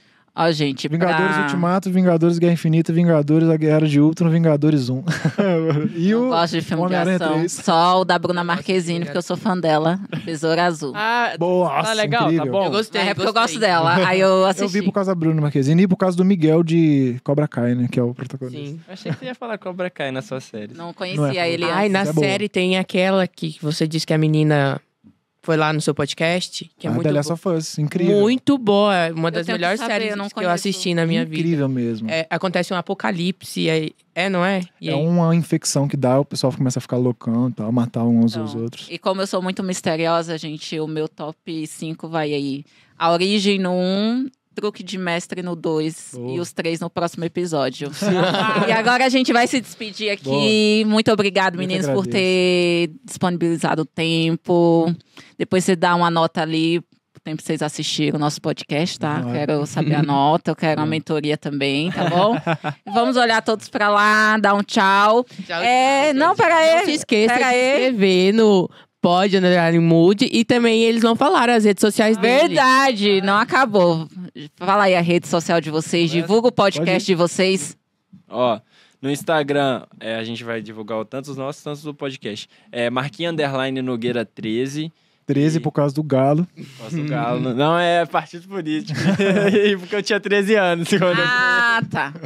Speaker 3: gente. Vingadores pra...
Speaker 2: Ultimato, Vingadores Guerra Infinita, Vingadores A Guerra de Ultron, Vingadores 1.
Speaker 1: e o. Não gosto de filme de ação. Só o da Bruna Marquezine, porque eu sou fã dela. Besouro Azul. Ah, Boa, tá legal, tá incrível. tá bom. Eu gostei. É porque eu gosto dela. Aí eu
Speaker 3: assisti. Eu vi por
Speaker 2: causa da Bruna Marquezine e por causa do Miguel de Cobra Kai, né? Que é o protagonista. Sim. achei
Speaker 3: que você ia falar Cobra Kai na sua série. Não conhecia Não é. ele. Ai, na é série boa. tem aquela que você diz que a menina foi lá no seu podcast, que é ah, muito The incrível. Muito boa, é uma das melhores saber, séries eu que eu assisti na minha incrível vida. Incrível mesmo. É, acontece um apocalipse, é, é não é? E é aí?
Speaker 2: uma infecção que dá, o pessoal começa a ficar loucão tal, matar uns então, aos
Speaker 1: outros. E como eu sou muito misteriosa, gente, o meu top 5 vai aí. A origem no 1, truque de mestre no 2 e os três no próximo episódio. e agora a gente vai se despedir aqui. Boa. Muito obrigado, Muito meninos, agradeço. por ter disponibilizado o tempo. Depois você dá uma nota ali tempo vocês assistiram o nosso podcast, tá? Não, é? quero saber a nota, eu quero uma mentoria também, tá bom? Vamos olhar todos
Speaker 3: pra lá, dar um tchau. tchau é, tchau, não, pera aí. Não se esqueça pera de se inscrever no Pode, underline Mood. E também eles não falaram as redes sociais dele. Verdade, não
Speaker 1: acabou. Fala aí a rede social de vocês, divulga o podcast de vocês. Ó,
Speaker 4: no Instagram é, a gente vai divulgar tanto os nossos, tanto do podcast. É Marquinha Underline Nogueira 13.
Speaker 2: 13 por causa do galo. Por
Speaker 4: causa do galo. Não é partido político. Porque eu tinha 13 anos. segundo. eu- Ah, tá.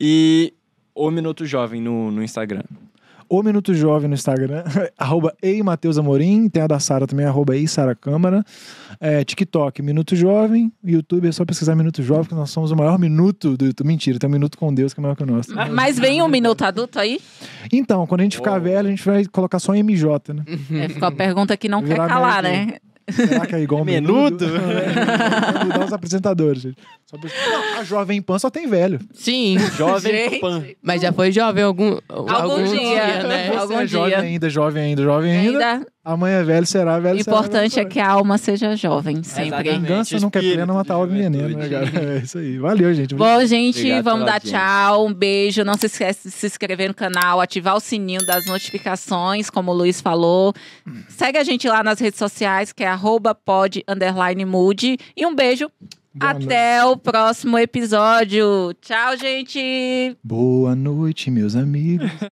Speaker 4: E o Minuto Jovem no, no Instagram.
Speaker 2: O Minuto Jovem no Instagram, arroba eimateusamorim, tem a da Sara também, arroba eisaracâmara, é, TikTok, Minuto Jovem, YouTube é só pesquisar Minuto Jovem, que nós somos o maior minuto do YouTube. Mentira, tem um Minuto com Deus que é maior que o nosso.
Speaker 1: Mas, vem um Minuto Adulto aí?
Speaker 2: Então, quando a gente ficar oh. velho, a gente vai colocar só MJ, né?
Speaker 1: É, ficou a pergunta que não Virar quer calar, né?
Speaker 2: Será que é igual é menudo? menudo?
Speaker 1: É,
Speaker 2: é mudar os apresentadores, gente. a Jovem Pan só tem velho. Sim. Jovem gente. Pan. Mas já foi jovem algum, algum, algum dia, dia, né? né? Algum dia. jovem ainda, jovem ainda, jovem ainda. ainda Amanhã é velho será velho. O importante
Speaker 1: é que a alma seja jovem, sempre.
Speaker 2: Vingança não quer plena, matar alma veneno, né, cara? É isso aí. Valeu, gente. Bom, gente, Obrigado vamos dar tchau.
Speaker 1: Um beijo. Não se esquece de se inscrever no canal, ativar o sininho das notificações, como o Luiz falou. Hum. Segue a gente lá nas redes sociais, que é arroba E um beijo. Boa Até noite. o próximo episódio. Tchau, gente.
Speaker 2: Boa noite, meus amigos.